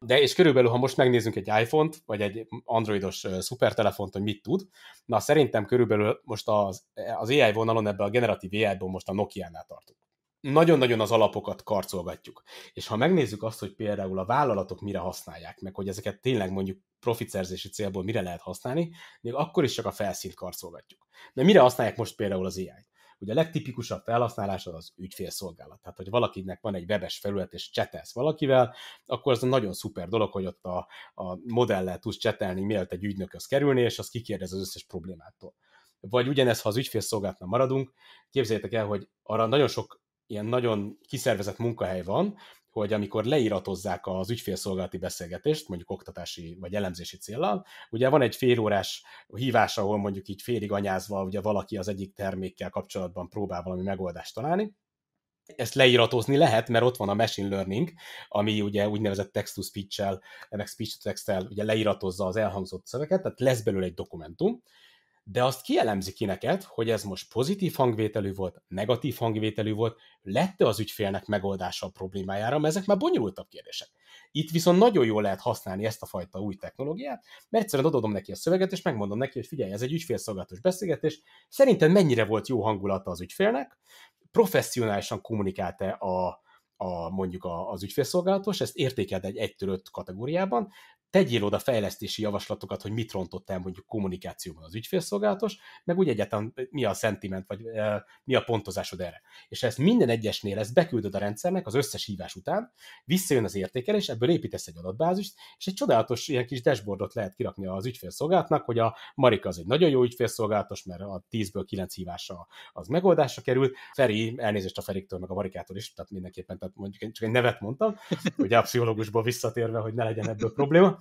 De és körülbelül, ha most megnézzünk egy iPhone-t, vagy egy androidos szupertelefont, hogy mit tud, na szerintem körülbelül most az, az AI vonalon, ebbe a generatív AI-ból most a Nokia-nál tartunk nagyon-nagyon az alapokat karcolgatjuk. És ha megnézzük azt, hogy például a vállalatok mire használják, meg hogy ezeket tényleg mondjuk profitszerzési célból mire lehet használni, még akkor is csak a felszínt karcolgatjuk. De mire használják most például az AI-t? Ugye a legtipikusabb felhasználás az, az ügyfélszolgálat. Tehát, hogy valakinek van egy webes felület, és csetelsz valakivel, akkor az a nagyon szuper dolog, hogy ott a, a modellel tudsz csetelni, mielőtt egy ügynökhöz kerülni, és az kikérdez az összes problémától. Vagy ugyanez, ha az ügyfélszolgálatnál maradunk, képzeljétek el, hogy arra nagyon sok ilyen nagyon kiszervezett munkahely van, hogy amikor leiratozzák az ügyfélszolgálati beszélgetést, mondjuk oktatási vagy elemzési célral, ugye van egy félórás hívás, ahol mondjuk így félig anyázva ugye valaki az egyik termékkel kapcsolatban próbál valami megoldást találni, ezt leiratozni lehet, mert ott van a machine learning, ami ugye úgynevezett text-to-speech-el, meg speech to text ugye leiratozza az elhangzott szöveget, tehát lesz belőle egy dokumentum, de azt kielemzi ki neked, hogy ez most pozitív hangvételű volt, negatív hangvételű volt, lette az ügyfélnek megoldása a problémájára, mert ezek már bonyolultabb kérdések. Itt viszont nagyon jól lehet használni ezt a fajta új technológiát, mert egyszerűen adom neki a szöveget, és megmondom neki, hogy figyelj, ez egy ügyfélszolgálatos beszélgetés, szerintem mennyire volt jó hangulata az ügyfélnek, professzionálisan kommunikálta a, a, mondjuk a, az ügyfélszolgálatos, ezt értékeld egy 1 5 kategóriában, tegyél oda fejlesztési javaslatokat, hogy mit rontott el mondjuk kommunikációban az ügyfélszolgálatos, meg úgy egyáltalán eh, mi a szentiment, vagy e, mi a pontozásod erre. És ezt minden egyesnél ezt beküldöd a rendszernek az összes hívás után, visszajön az értékelés, ebből építesz egy adatbázist, és egy csodálatos ilyen kis dashboardot lehet kirakni az ügyfélszolgálatnak, hogy a Marika az egy nagyon jó ügyfélszolgálatos, mert a 10-ből 9 hívása az megoldásra került. Feri, elnézést a Feriktől, meg a Marikától is, tehát mindenképpen, tehát mondjuk csak egy nevet mondtam, ugye a pszichológusból visszatérve, hogy ne legyen ebből probléma.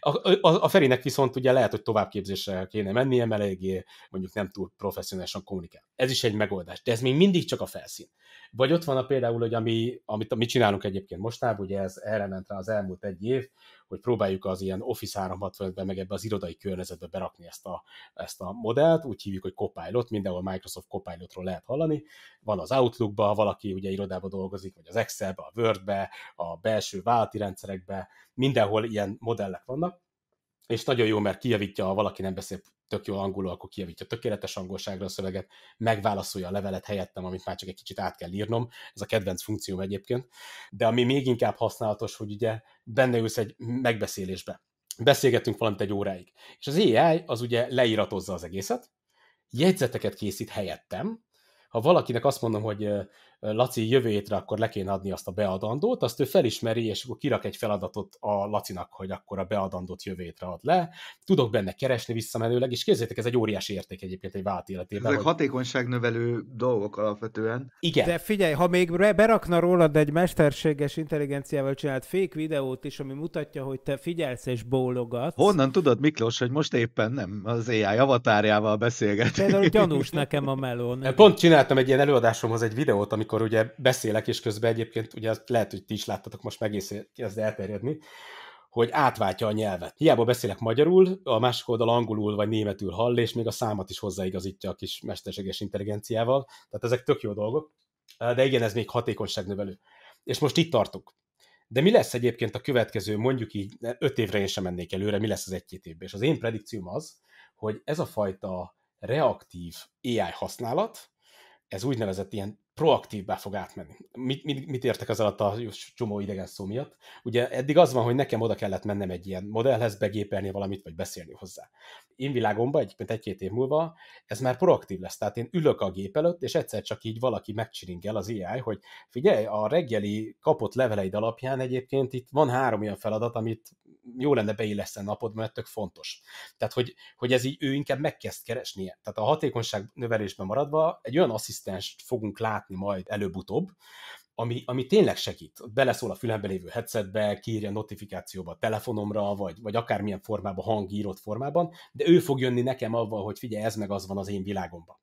A, a, a Ferinek viszont ugye lehet, hogy továbbképzésre kéne mennie, mert eléggé mondjuk nem túl professzionálisan kommunikál. Ez is egy megoldás, de ez még mindig csak a felszín. Vagy ott van a például, hogy ami, amit mi csinálunk egyébként mostában, ugye ez erre ment rá az elmúlt egy év, hogy próbáljuk az ilyen Office 365-ben, meg ebbe az irodai környezetbe berakni ezt a, ezt a modellt, úgy hívjuk, hogy Copilot, mindenhol Microsoft Copilotról lehet hallani, van az outlook ha valaki ugye irodába dolgozik, vagy az excel Excel-be, a word Word-be, a belső vállalati rendszerekbe, mindenhol ilyen modellek vannak, és nagyon jó, mert kijavítja, ha valaki nem beszél tök jól angolul, akkor kijavítja tökéletes angolságra a szöveget, megválaszolja a levelet helyettem, amit már csak egy kicsit át kell írnom, ez a kedvenc funkcióm egyébként, de ami még inkább használatos, hogy ugye benne ülsz egy megbeszélésbe, beszélgetünk valamit egy óráig, és az AI az ugye leiratozza az egészet, jegyzeteket készít helyettem, ha valakinek azt mondom, hogy Laci jövő hétre akkor le kéne adni azt a beadandót, azt ő felismeri, és kirak egy feladatot a Lacinak, hogy akkor a beadandót jövő hétre ad le. Tudok benne keresni visszamenőleg, és képzeljétek, ez egy óriási érték egyébként egy vált életében. Ezek hogy... hatékonyságnövelő dolgok alapvetően. Igen. De figyelj, ha még berakna rólad egy mesterséges intelligenciával csinált fék videót is, ami mutatja, hogy te figyelsz és bólogat. Honnan tudod, Miklós, hogy most éppen nem az AI avatárjával beszélget? Például gyanús nekem a melón. Pont csináltam egy ilyen előadásomhoz egy videót, amit amikor ugye beszélek, és közben egyébként ugye azt lehet, hogy ti is láttatok, most megész kezd elterjedni, hogy átváltja a nyelvet. Hiába beszélek magyarul, a másik oldal angolul vagy németül hall, és még a számot is hozzáigazítja a kis mesterséges intelligenciával. Tehát ezek tök jó dolgok, de igen, ez még hatékonyságnövelő. És most itt tartok. De mi lesz egyébként a következő, mondjuk így öt évre én sem mennék előre, mi lesz az egy-két évben? És az én predikcióm az, hogy ez a fajta reaktív AI használat, ez úgynevezett ilyen proaktívbá fog átmenni. Mit, mit, mit értek az alatt a csomó idegen szó miatt? Ugye eddig az van, hogy nekem oda kellett mennem egy ilyen modellhez, begépelni valamit, vagy beszélni hozzá. Én világomban egyébként egy-két év múlva ez már proaktív lesz. Tehát én ülök a gép előtt, és egyszer csak így valaki megcsiringel az AI, hogy figyelj, a reggeli kapott leveleid alapján egyébként itt van három olyan feladat, amit jó lenne beilleszteni napod, mert tök fontos. Tehát, hogy, hogy ez így ő inkább megkezd keresnie. Tehát a hatékonyság növelésben maradva egy olyan asszisztens fogunk látni, látni majd előbb-utóbb, ami, ami tényleg segít. Beleszól a fülembe lévő headsetbe, kiírja notifikációba a telefonomra, vagy, vagy akármilyen formában, hangírót formában, de ő fog jönni nekem avval, hogy figyelj, ez meg az van az én világomban.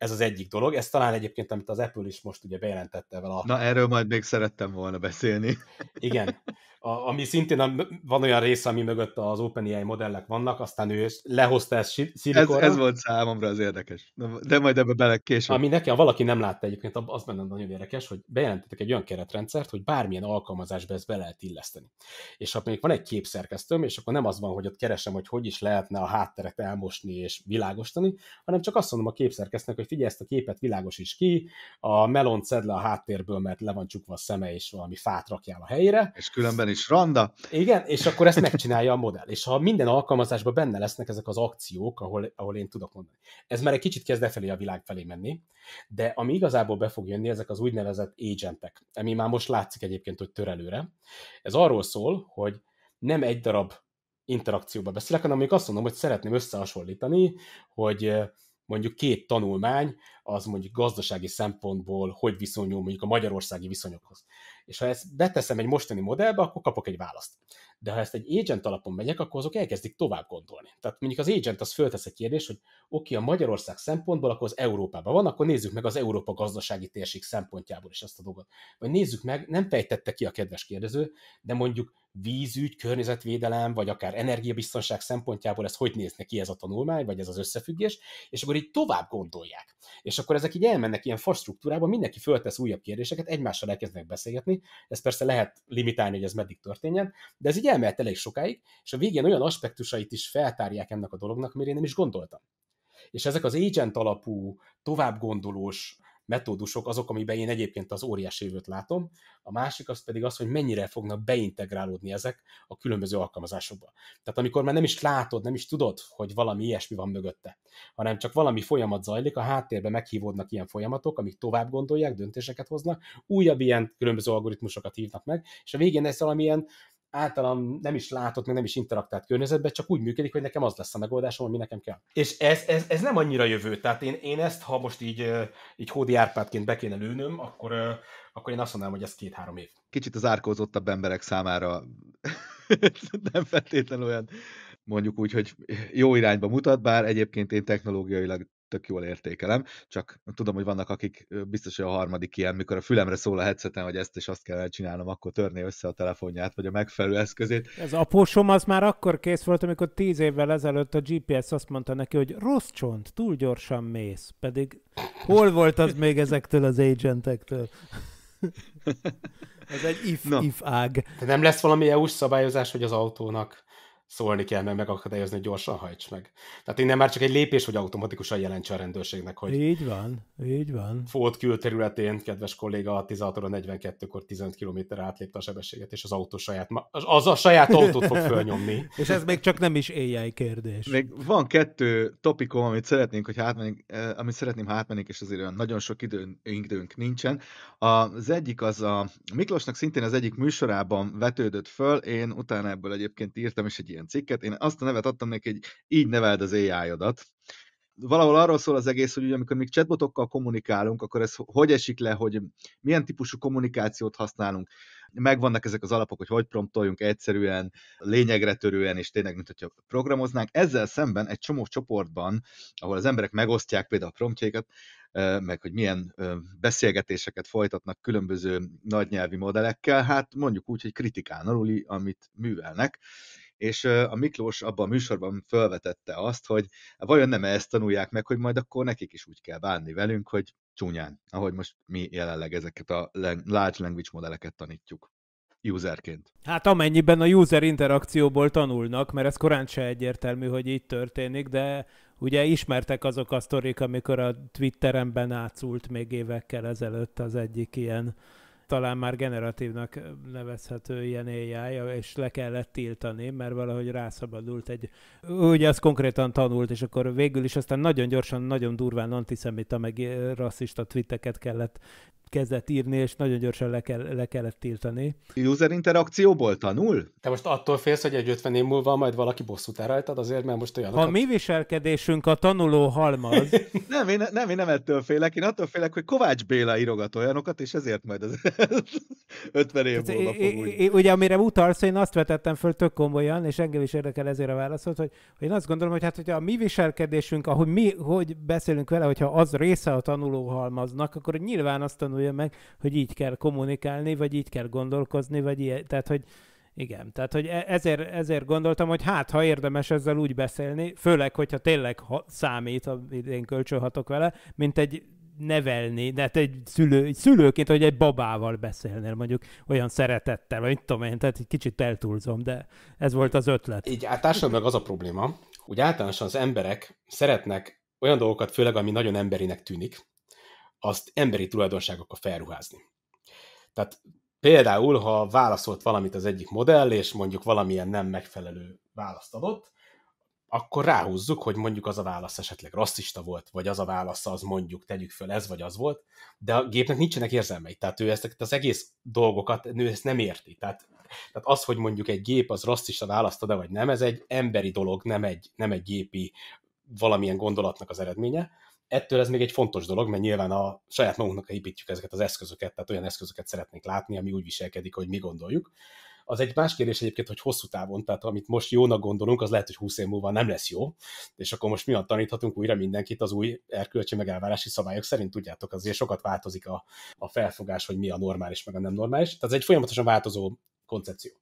Ez az egyik dolog, ez talán egyébként, amit az Apple is most ugye bejelentette vele. A... Na erről majd még szerettem volna beszélni. [LAUGHS] Igen, a, ami szintén a, van olyan része, ami mögött az OpenAI modellek vannak, aztán ő lehozta ezt szilikonra. Ez, ez volt számomra az érdekes, de majd ebbe bele később. Ami nekem, valaki nem látta egyébként, az benne nagyon érdekes, hogy bejelentettek egy olyan keretrendszert, hogy bármilyen alkalmazásba ezt be lehet illeszteni. És ha még van egy képszerkesztőm, és akkor nem az van, hogy ott keresem, hogy hogy is lehetne a hátteret elmosni és világosítani, hanem csak azt mondom a képszerkesztőnek, hogy figyelj, ezt a képet világos is ki, a melon szed le a háttérből, mert le van csukva a szeme, és valami fát rakjál a helyére. És különben is randa. Igen, és akkor ezt megcsinálja a modell. És ha minden alkalmazásban benne lesznek ezek az akciók, ahol, ahol én tudok mondani. Ez már egy kicsit kezd felé a világ felé menni, de ami igazából be fog jönni, ezek az úgynevezett agentek, ami már most látszik egyébként, hogy tör előre. Ez arról szól, hogy nem egy darab interakcióba beszélek, hanem még azt mondom, hogy szeretném összehasonlítani, hogy mondjuk két tanulmány, az mondjuk gazdasági szempontból hogy viszonyul mondjuk a magyarországi viszonyokhoz. És ha ezt beteszem egy mostani modellbe, akkor kapok egy választ. De ha ezt egy agent alapon megyek, akkor azok elkezdik tovább gondolni. Tehát mondjuk az agent az föltesz egy kérdést, hogy oké, okay, a Magyarország szempontból, akkor az Európában van, akkor nézzük meg az Európa gazdasági térség szempontjából is ezt a dolgot. Vagy nézzük meg, nem fejtette ki a kedves kérdező, de mondjuk vízügy, környezetvédelem, vagy akár energiabiztonság szempontjából ez hogy néz ki ez a tanulmány, vagy ez az összefüggés, és akkor így tovább gondolják. És akkor ezek így elmennek ilyen fastruktúrába, mindenki föltesz újabb kérdéseket, egymással elkezdnek beszélgetni, ez persze lehet limitálni, hogy ez meddig történjen, de ez így elmehet elég sokáig, és a végén olyan aspektusait is feltárják ennek a dolognak, mire én nem is gondoltam. És ezek az agent alapú, továbbgondolós metódusok azok, amiben én egyébként az óriási jövőt látom, a másik az pedig az, hogy mennyire fognak beintegrálódni ezek a különböző alkalmazásokba. Tehát amikor már nem is látod, nem is tudod, hogy valami ilyesmi van mögötte, hanem csak valami folyamat zajlik, a háttérben meghívódnak ilyen folyamatok, amik tovább gondolják, döntéseket hoznak, újabb ilyen különböző algoritmusokat hívnak meg, és a végén ez valamilyen általam nem is látott, meg nem is interaktált környezetben, csak úgy működik, hogy nekem az lesz a megoldásom, ami nekem kell. És ez, ez, ez nem annyira jövő. Tehát én, én ezt, ha most így, így Hódi Árpádként be kéne lőnöm, akkor, akkor én azt mondanám, hogy ez két-három év. Kicsit az árkózottabb emberek számára [LAUGHS] nem feltétlenül olyan mondjuk úgy, hogy jó irányba mutat, bár egyébként én technológiailag tök jól értékelem, csak tudom, hogy vannak, akik biztos, hogy a harmadik ilyen, mikor a fülemre szól a headseten, hogy ezt és azt kell csinálnom, akkor törné össze a telefonját, vagy a megfelelő eszközét. Ez apósom az már akkor kész volt, amikor tíz évvel ezelőtt a GPS azt mondta neki, hogy rossz csont, túl gyorsan mész, pedig hol volt az még ezektől az agentektől? [LAUGHS] Ez egy if-if no. if ág. De nem lesz valami EU-s szabályozás, hogy az autónak szólni kell, meg megakadályozni, hogy gyorsan hajts meg. Tehát innen már csak egy lépés, hogy automatikusan jelentse a rendőrségnek, hogy... Így van, így van. Fót külterületén, kedves kolléga, a 16 óra 42-kor 15 km átlépte a sebességet, és az autó saját, az a saját autót fog fölnyomni. [LAUGHS] és ez még csak nem is éjjel kérdés. Még van kettő topikom, amit szeretnénk, hogy hátmenik, eh, amit szeretném, hátmenik, és azért olyan nagyon sok időnk, időnk nincsen. Az egyik az a Miklósnak szintén az egyik műsorában vetődött föl, én utána ebből egyébként írtam is egy ilyen ilyen cikket, én azt a nevet adtam neki, hogy így neveld az AI-odat, valahol arról szól az egész, hogy ugye, amikor még chatbotokkal kommunikálunk, akkor ez hogy esik le, hogy milyen típusú kommunikációt használunk. Megvannak ezek az alapok, hogy hogy promptoljunk egyszerűen, lényegre törően, és tényleg, mint hogyha programoznánk. Ezzel szemben egy csomó csoportban, ahol az emberek megosztják például a promptjaikat, meg hogy milyen beszélgetéseket folytatnak különböző nagynyelvi modellekkel, hát mondjuk úgy, hogy kritikán aluli, amit művelnek, és a Miklós abban a műsorban felvetette azt, hogy vajon nem ezt tanulják meg, hogy majd akkor nekik is úgy kell bánni velünk, hogy csúnyán, ahogy most mi jelenleg ezeket a large language modelleket tanítjuk userként. Hát amennyiben a user interakcióból tanulnak, mert ez korán se egyértelmű, hogy így történik, de ugye ismertek azok a sztorik, amikor a Twitteremben átszult még évekkel ezelőtt az egyik ilyen talán már generatívnak nevezhető ilyen ai és le kellett tiltani, mert valahogy rászabadult egy... Ugye azt konkrétan tanult, és akkor végül is aztán nagyon gyorsan, nagyon durván antiszemita, meg rasszista twitteket kellett kezdett írni, és nagyon gyorsan le, kell, le kellett tiltani. User interakcióból tanul? Te most attól félsz, hogy egy 50 év múlva majd valaki bosszút áll rajtad azért, mert most olyan. Ha a... mi viselkedésünk a tanuló halmaz. [LAUGHS] nem, én, nem, én nem ettől félek, én attól félek, hogy Kovács Béla írogat olyanokat, és ezért majd az 50 [LAUGHS] év múlva fog é, É, ugye amire utalsz, én azt vetettem föl tök komolyan, és engem is érdekel ezért a válaszot, hogy, hogy én azt gondolom, hogy hát hogyha a mi viselkedésünk, ahogy mi, hogy beszélünk vele, hogyha az része a tanuló halmaznak, akkor nyilván azt tanul tanulja meg, hogy így kell kommunikálni, vagy így kell gondolkozni, vagy ilyen, tehát hogy igen, tehát hogy e, ezért, ezért gondoltam, hogy hát, ha érdemes ezzel úgy beszélni, főleg, hogyha tényleg ha, számít, ha én kölcsönhatok vele, mint egy nevelni, de hát egy, szülő, egy szülőként, hogy egy babával beszélnél, mondjuk olyan szeretettel, vagy mit tudom én, tehát egy kicsit eltúlzom, de ez volt az ötlet. Így általában meg az a probléma, hogy általánosan az emberek szeretnek olyan dolgokat, főleg ami nagyon emberinek tűnik, azt emberi tulajdonságokkal felruházni. Tehát például, ha válaszolt valamit az egyik modell, és mondjuk valamilyen nem megfelelő választ adott, akkor ráhúzzuk, hogy mondjuk az a válasz esetleg rasszista volt, vagy az a válasz az mondjuk tegyük föl ez vagy az volt, de a gépnek nincsenek érzelmei, tehát ő ezt az egész dolgokat, ő ezt nem érti. Tehát, tehát az, hogy mondjuk egy gép az rasszista választ ad vagy nem, ez egy emberi dolog, nem egy, nem egy gépi valamilyen gondolatnak az eredménye, ettől ez még egy fontos dolog, mert nyilván a saját magunknak építjük ezeket az eszközöket, tehát olyan eszközöket szeretnénk látni, ami úgy viselkedik, hogy mi gondoljuk. Az egy más kérdés egyébként, hogy hosszú távon, tehát amit most jónak gondolunk, az lehet, hogy 20 év múlva nem lesz jó, és akkor most miatt taníthatunk újra mindenkit az új erkölcsi meg elvárási szabályok szerint, tudjátok, azért sokat változik a, a felfogás, hogy mi a normális, meg a nem normális. Tehát ez egy folyamatosan változó koncepció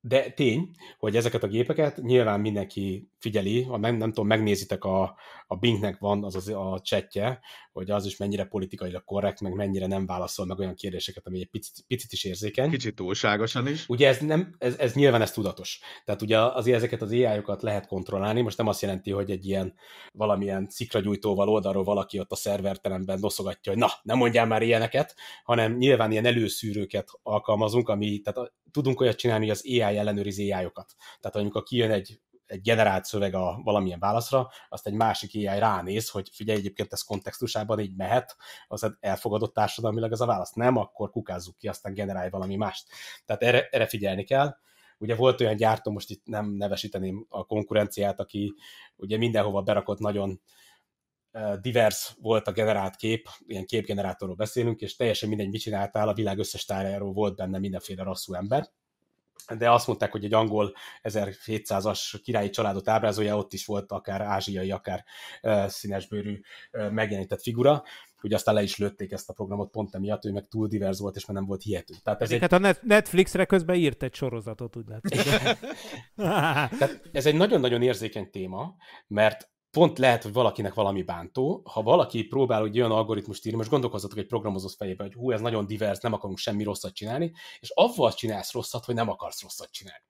de tény, hogy ezeket a gépeket nyilván mindenki figyeli, ha nem, nem tudom, megnézitek, a, a Bingnek van az, az a csetje, hogy az is mennyire politikailag korrekt, meg mennyire nem válaszol meg olyan kérdéseket, ami egy picit, picit is érzékeny. Kicsit túlságosan is. Ugye ez, nem, ez, ez nyilván ez tudatos. Tehát ugye azért ezeket az ai lehet kontrollálni, most nem azt jelenti, hogy egy ilyen valamilyen szikragyújtóval oldalról valaki ott a szerverteremben noszogatja, hogy na, nem mondjál már ilyeneket, hanem nyilván ilyen előszűrőket alkalmazunk, ami tehát tudunk olyat csinálni, hogy az AI ellenőrizi AI-okat. Tehát amikor kijön egy egy generált szöveg a valamilyen válaszra, azt egy másik AI ránéz, hogy figyelj, egyébként ez kontextusában így mehet, az hát elfogadott társadalmilag ez a válasz. Nem, akkor kukázzuk ki, aztán generálj valami mást. Tehát erre, erre figyelni kell. Ugye volt olyan gyártó, most itt nem nevesíteném a konkurenciát, aki ugye mindenhova berakott nagyon uh, divers volt a generált kép, ilyen képgenerátorról beszélünk, és teljesen mindegy, mit csináltál, a világ összes tájáról volt benne mindenféle rasszú ember. De azt mondták, hogy egy angol 1700-as királyi családot ábrázolja, ott is volt akár ázsiai, akár színesbőrű megjelenített figura hogy aztán le is lőtték ezt a programot pont emiatt, ő meg túl divers volt, és már nem volt hihető. Tehát ez egy... Hát a Netflixre közben írt egy sorozatot, úgy látszik. [LAUGHS] [LAUGHS] Tehát ez egy nagyon-nagyon érzékeny téma, mert pont lehet, hogy valakinek valami bántó. Ha valaki próbál egy olyan algoritmust írni, most gondolkozzatok egy programozó fejében, hogy hú, ez nagyon divers, nem akarunk semmi rosszat csinálni, és avval csinálsz rosszat, hogy nem akarsz rosszat csinálni.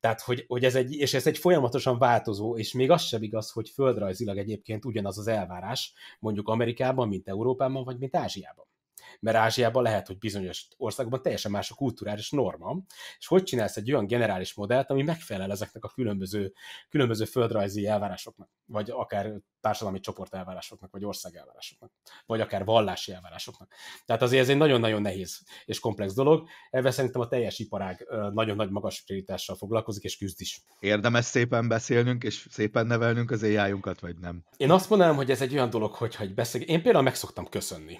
Tehát, hogy, hogy ez egy, és ez egy folyamatosan változó, és még az sem igaz, hogy földrajzilag egyébként ugyanaz az elvárás, mondjuk Amerikában, mint Európában, vagy mint Ázsiában mert Ázsiában lehet, hogy bizonyos országban teljesen más a kulturális norma, és hogy csinálsz egy olyan generális modellt, ami megfelel ezeknek a különböző, különböző földrajzi elvárásoknak, vagy akár társadalmi csoport elvárásoknak, vagy ország elvárásoknak, vagy akár vallási elvárásoknak. Tehát azért ez egy nagyon-nagyon nehéz és komplex dolog. Ebben szerintem a teljes iparág nagyon nagy magas prioritással foglalkozik, és küzd is. Érdemes szépen beszélnünk, és szépen nevelnünk az éjjájunkat, vagy nem? Én azt mondanám, hogy ez egy olyan dolog, hogyha beszél... Én például meg szoktam köszönni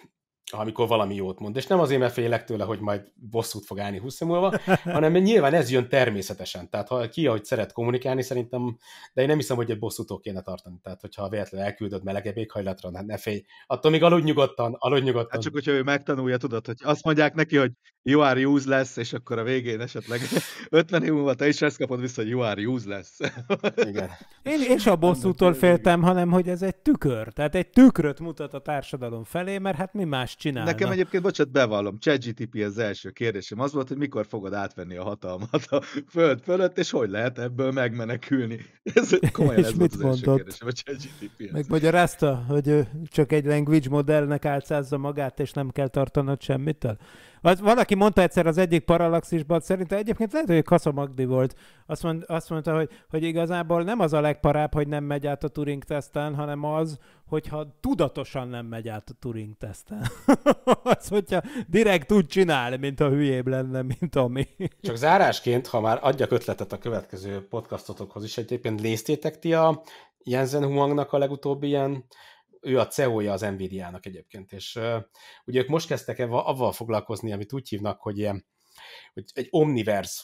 amikor valami jót mond. És nem azért, mert félek tőle, hogy majd bosszút fog állni 20 múlva, [LAUGHS] hanem nyilván ez jön természetesen. Tehát ha ki, ahogy szeret kommunikálni, szerintem, de én nem hiszem, hogy egy bosszútól kéne tartani. Tehát, hogyha véletlenül elküldöd melegebb éghajlatra, hát ne félj. Attól még aludj nyugodtan, aludj nyugodtan. Hát csak, hogyha ő megtanulja, tudod, hogy azt mondják neki, hogy you are useless, és akkor a végén esetleg 50 [LAUGHS] év múlva te is ezt kapod vissza, hogy you are useless. [LAUGHS] Igen. Én, én a bosszútól féltem, hanem hogy ez egy tükör. Tehát egy tükröt mutat a társadalom felé, mert hát mi más csinál? Nekem egyébként, bocsánat, bevallom, ChatGTP az első kérdésem az volt, hogy mikor fogod átvenni a hatalmat a föld fölött, és hogy lehet ebből megmenekülni. [LAUGHS] Ez komolyan és ez mit volt az mondott? első kérdésem a ChatGTP. Megmagyarázta, hogy ő csak egy language modellnek álcázza magát, és nem kell tartanod semmitől? Az, valaki mondta egyszer az egyik paralaxisban, szerintem egyébként lehet, hogy Kassa Magdi volt. Azt, mond, azt mondta, hogy, hogy igazából nem az a legparább, hogy nem megy át a Turing teszten, hanem az, hogyha tudatosan nem megy át a Turing teszten. [LAUGHS] az, hogyha direkt úgy csinál, mint a hülyébb lenne, mint ami. Csak zárásként, ha már adjak ötletet a következő podcastotokhoz is, egyébként néztétek ti a Jensen Huangnak a legutóbbi ilyen ő a CEO-ja az Nvidia-nak egyébként, és uh, ugye ők most kezdtek avval foglalkozni, amit úgy hívnak, hogy, ilyen, hogy egy omniverse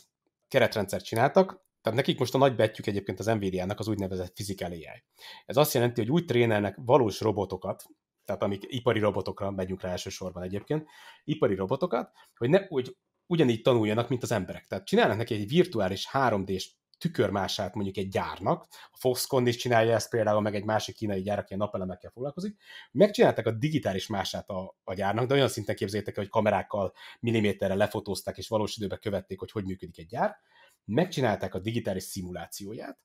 keretrendszert csináltak, tehát nekik most a nagy betűk egyébként az Nvidia-nak az úgynevezett physical AI. Ez azt jelenti, hogy úgy trénelnek valós robotokat, tehát amik ipari robotokra megyünk rá elsősorban egyébként, ipari robotokat, hogy ne, úgy ugyanígy tanuljanak, mint az emberek. Tehát csinálnak neki egy virtuális 3D-s tükörmását mondjuk egy gyárnak, a Foxconn is csinálja ezt például, meg egy másik kínai gyár, aki a napelemekkel foglalkozik, megcsinálták a digitális mását a, a gyárnak, de olyan szinten képzeljétek hogy kamerákkal milliméterre lefotózták, és valós időben követték, hogy hogy működik egy gyár, megcsinálták a digitális szimulációját,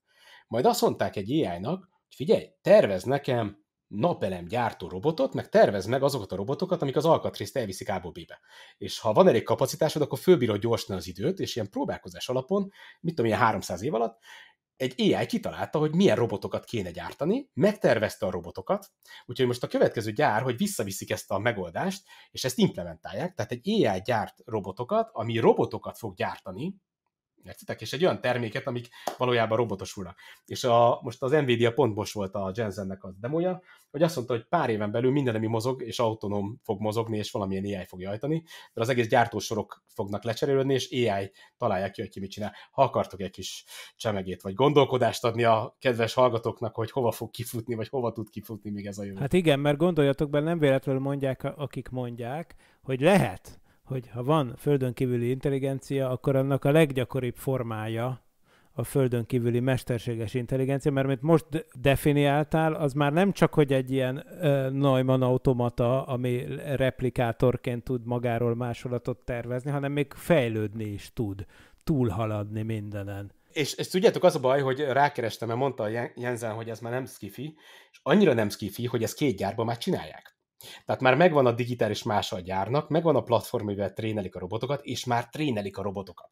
majd azt mondták egy AI-nak, hogy figyelj, tervez nekem napelem gyártó robotot, meg tervez meg azokat a robotokat, amik az alkatrészt elviszik a B-be. És ha van elég kapacitásod, akkor fölbírod gyorsan az időt, és ilyen próbálkozás alapon, mit tudom, ilyen 300 év alatt, egy AI kitalálta, hogy milyen robotokat kéne gyártani, megtervezte a robotokat, úgyhogy most a következő gyár, hogy visszaviszik ezt a megoldást, és ezt implementálják, tehát egy AI gyárt robotokat, ami robotokat fog gyártani, Értitek? És egy olyan terméket, amik valójában robotosulnak. És a, most az Nvidia pont most volt a Jensennek a demója, hogy azt mondta, hogy pár éven belül minden, ami mozog, és autonóm fog mozogni, és valamilyen AI fogja ajtani, de az egész gyártósorok fognak lecserélődni, és AI találják ki, hogy ki mit csinál. Ha akartok egy kis csemegét, vagy gondolkodást adni a kedves hallgatóknak, hogy hova fog kifutni, vagy hova tud kifutni még ez a jövő. Hát igen, mert gondoljatok bele, nem véletlenül mondják, akik mondják, hogy lehet, hogy ha van földön kívüli intelligencia, akkor annak a leggyakoribb formája a földön kívüli mesterséges intelligencia, mert amit most definiáltál, az már nem csak, hogy egy ilyen uh, Neumann automata, ami replikátorként tud magáról másolatot tervezni, hanem még fejlődni is tud, túlhaladni mindenen. És, és tudjátok, az a baj, hogy rákerestem, mert mondta Jensen, hogy ez már nem skifi, és annyira nem skifi, hogy ezt két gyárban már csinálják. Tehát már megvan a digitális más a gyárnak, megvan a platform, amivel trénelik a robotokat, és már trénelik a robotokat.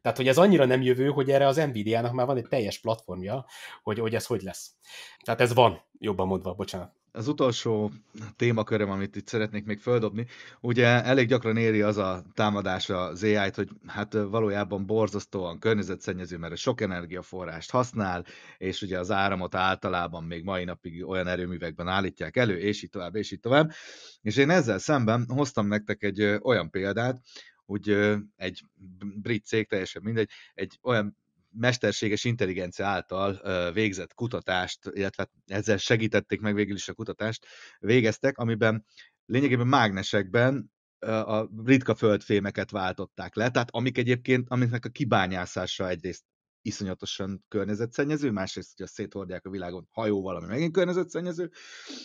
Tehát, hogy ez annyira nem jövő, hogy erre az Nvidia-nak már van egy teljes platformja, hogy, hogy ez hogy lesz. Tehát ez van, jobban mondva, bocsánat az utolsó témaköröm, amit itt szeretnék még földobni, ugye elég gyakran éri az a támadás az ai hogy hát valójában borzasztóan környezetszennyező, mert sok energiaforrást használ, és ugye az áramot általában még mai napig olyan erőművekben állítják elő, és így tovább, és így tovább. És én ezzel szemben hoztam nektek egy olyan példát, úgy egy brit cég, teljesen mindegy, egy olyan mesterséges intelligencia által végzett kutatást, illetve hát ezzel segítették meg végül is a kutatást, végeztek, amiben lényegében mágnesekben a ritka földfémeket váltották le, tehát amik egyébként, amiknek a kibányászása egyrészt iszonyatosan környezetszennyező, másrészt, hogy a széthordják a világon hajó valami megint környezetszennyező,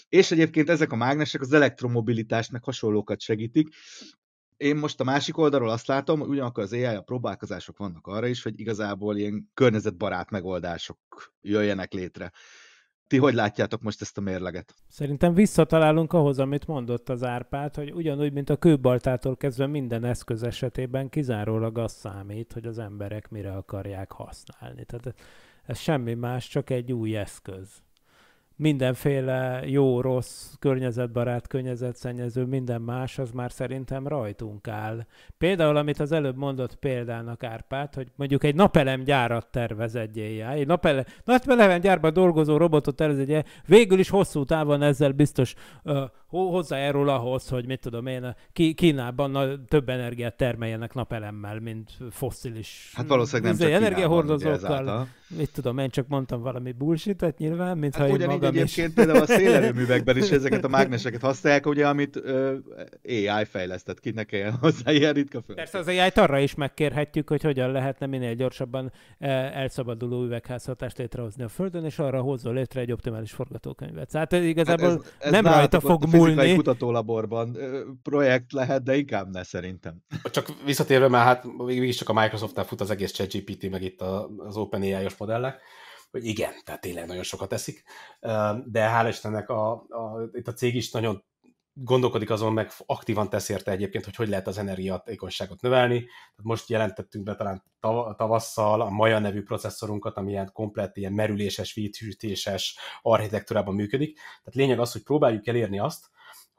és egyébként ezek a mágnesek az elektromobilitásnak hasonlókat segítik, én most a másik oldalról azt látom, hogy ugyanakkor az AI a próbálkozások vannak arra is, hogy igazából ilyen környezetbarát megoldások jöjjenek létre. Ti hogy látjátok most ezt a mérleget? Szerintem visszatalálunk ahhoz, amit mondott az Árpád, hogy ugyanúgy, mint a kőbaltától kezdve minden eszköz esetében kizárólag az számít, hogy az emberek mire akarják használni. Tehát ez semmi más, csak egy új eszköz mindenféle jó-rossz, környezetbarát, környezetszennyező, minden más, az már szerintem rajtunk áll. Például, amit az előbb mondott példának Árpád, hogy mondjuk egy napelem gyárat tervez egy éjjel, egy napelem, napelem gyárban dolgozó robotot tervez egy végül is hosszú távon ezzel biztos ö, hozzájárul ahhoz, hogy mit tudom én, a Kínában na, több energiát termeljenek napelemmel, mint fosszilis hát valószínűleg nem izé, csak energiahordozókkal. Mit tudom, én csak mondtam valami bullshit nyilván, mint hát ha én maga egyébként is. például a szélerőművekben is ezeket a [LAUGHS] mágneseket használják, ugye, amit uh, AI fejlesztett ki, ne kelljen hozzá ilyen ritka föl. Persze az AI-t arra is megkérhetjük, hogy hogyan lehetne minél gyorsabban e, elszabaduló üvegházhatást létrehozni a Földön, és arra hozzon létre egy optimális forgatókönyvet. Tehát igazából ez, ez nem rajta fog a múlni. kutatólaborban projekt lehet, de inkább ne szerintem. Csak visszatérve, mert hát mégiscsak csak a Microsoftnál fut az egész ChatGPT, meg itt az OpenAI-os modellek hogy igen, tehát tényleg nagyon sokat teszik, de hál' Istennek a, a, itt a cég is nagyon gondolkodik azon, meg aktívan tesz érte egyébként, hogy hogy lehet az energiatékonyságot növelni. Tehát most jelentettünk be talán tavasszal a Maja nevű processzorunkat, ami ilyen komplet, ilyen merüléses, víthűtéses architektúrában működik. Tehát lényeg az, hogy próbáljuk elérni azt,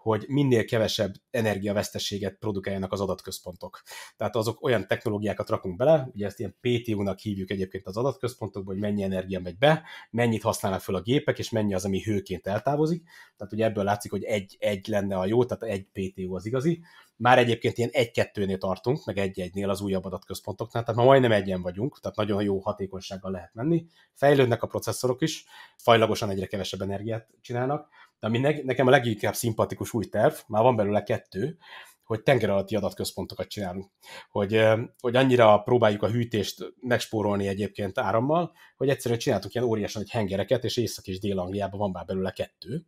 hogy minél kevesebb energiavesztességet produkáljanak az adatközpontok. Tehát azok olyan technológiákat rakunk bele, ugye ezt ilyen PTU-nak hívjuk egyébként az adatközpontokban, hogy mennyi energia megy be, mennyit használnak föl a gépek, és mennyi az, ami hőként eltávozik. Tehát ugye ebből látszik, hogy egy, egy lenne a jó, tehát egy PTU az igazi. Már egyébként ilyen egy-kettőnél tartunk, meg egy-egynél az újabb adatközpontoknál, tehát ma majdnem egyen vagyunk, tehát nagyon jó hatékonysággal lehet menni. Fejlődnek a processzorok is, fajlagosan egyre kevesebb energiát csinálnak, de ami ne, nekem a leginkább szimpatikus új terv, már van belőle kettő, hogy tenger alatti adatközpontokat csinálunk. Hogy, hogy annyira próbáljuk a hűtést megspórolni egyébként árammal, hogy egyszerűen csináltunk ilyen óriási nagy hengereket, és Észak- és Dél-Angliában van már belőle kettő,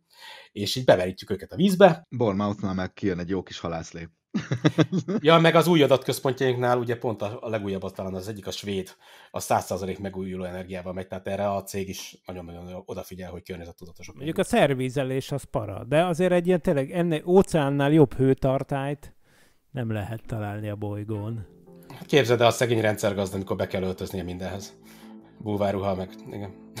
és így beverítjük őket a vízbe. Bournemouth-nál meg kijön egy jó kis halászlép. [LAUGHS] ja, meg az új adatközpontjainknál ugye pont a, a legújabb talán az egyik a svéd, a 100% megújuló energiával megy, tehát erre a cég is nagyon-nagyon odafigyel, hogy környezettudatosok. Mondjuk a szervizelés az para, de azért egy ilyen tényleg ennél óceánnál jobb hőtartályt nem lehet találni a bolygón. Képzeld el a szegény rendszergazda, amikor be kell öltöznie mindenhez. Búváruha meg, igen.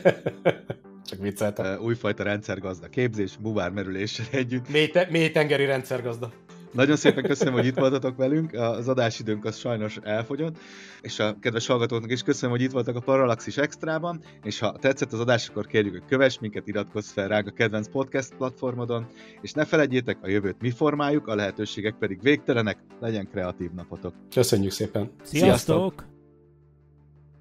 [LAUGHS] Csak vicceltem. újfajta rendszergazda. Képzés, buvármerülés együtt. Mély, te- mély tengeri rendszergazda. Nagyon szépen köszönöm, hogy itt voltatok velünk. Az adásidőnk az sajnos elfogyott, és a kedves hallgatóknak is köszönöm, hogy itt voltak a Parallaxis Extrában, és ha tetszett az adás, akkor kérjük, hogy kövess minket, iratkozz fel rá a kedvenc podcast platformodon, és ne felejtjétek, a jövőt mi formáljuk, a lehetőségek pedig végtelenek, legyen kreatív napotok. Köszönjük szépen! Sziasztok! Sziasztok!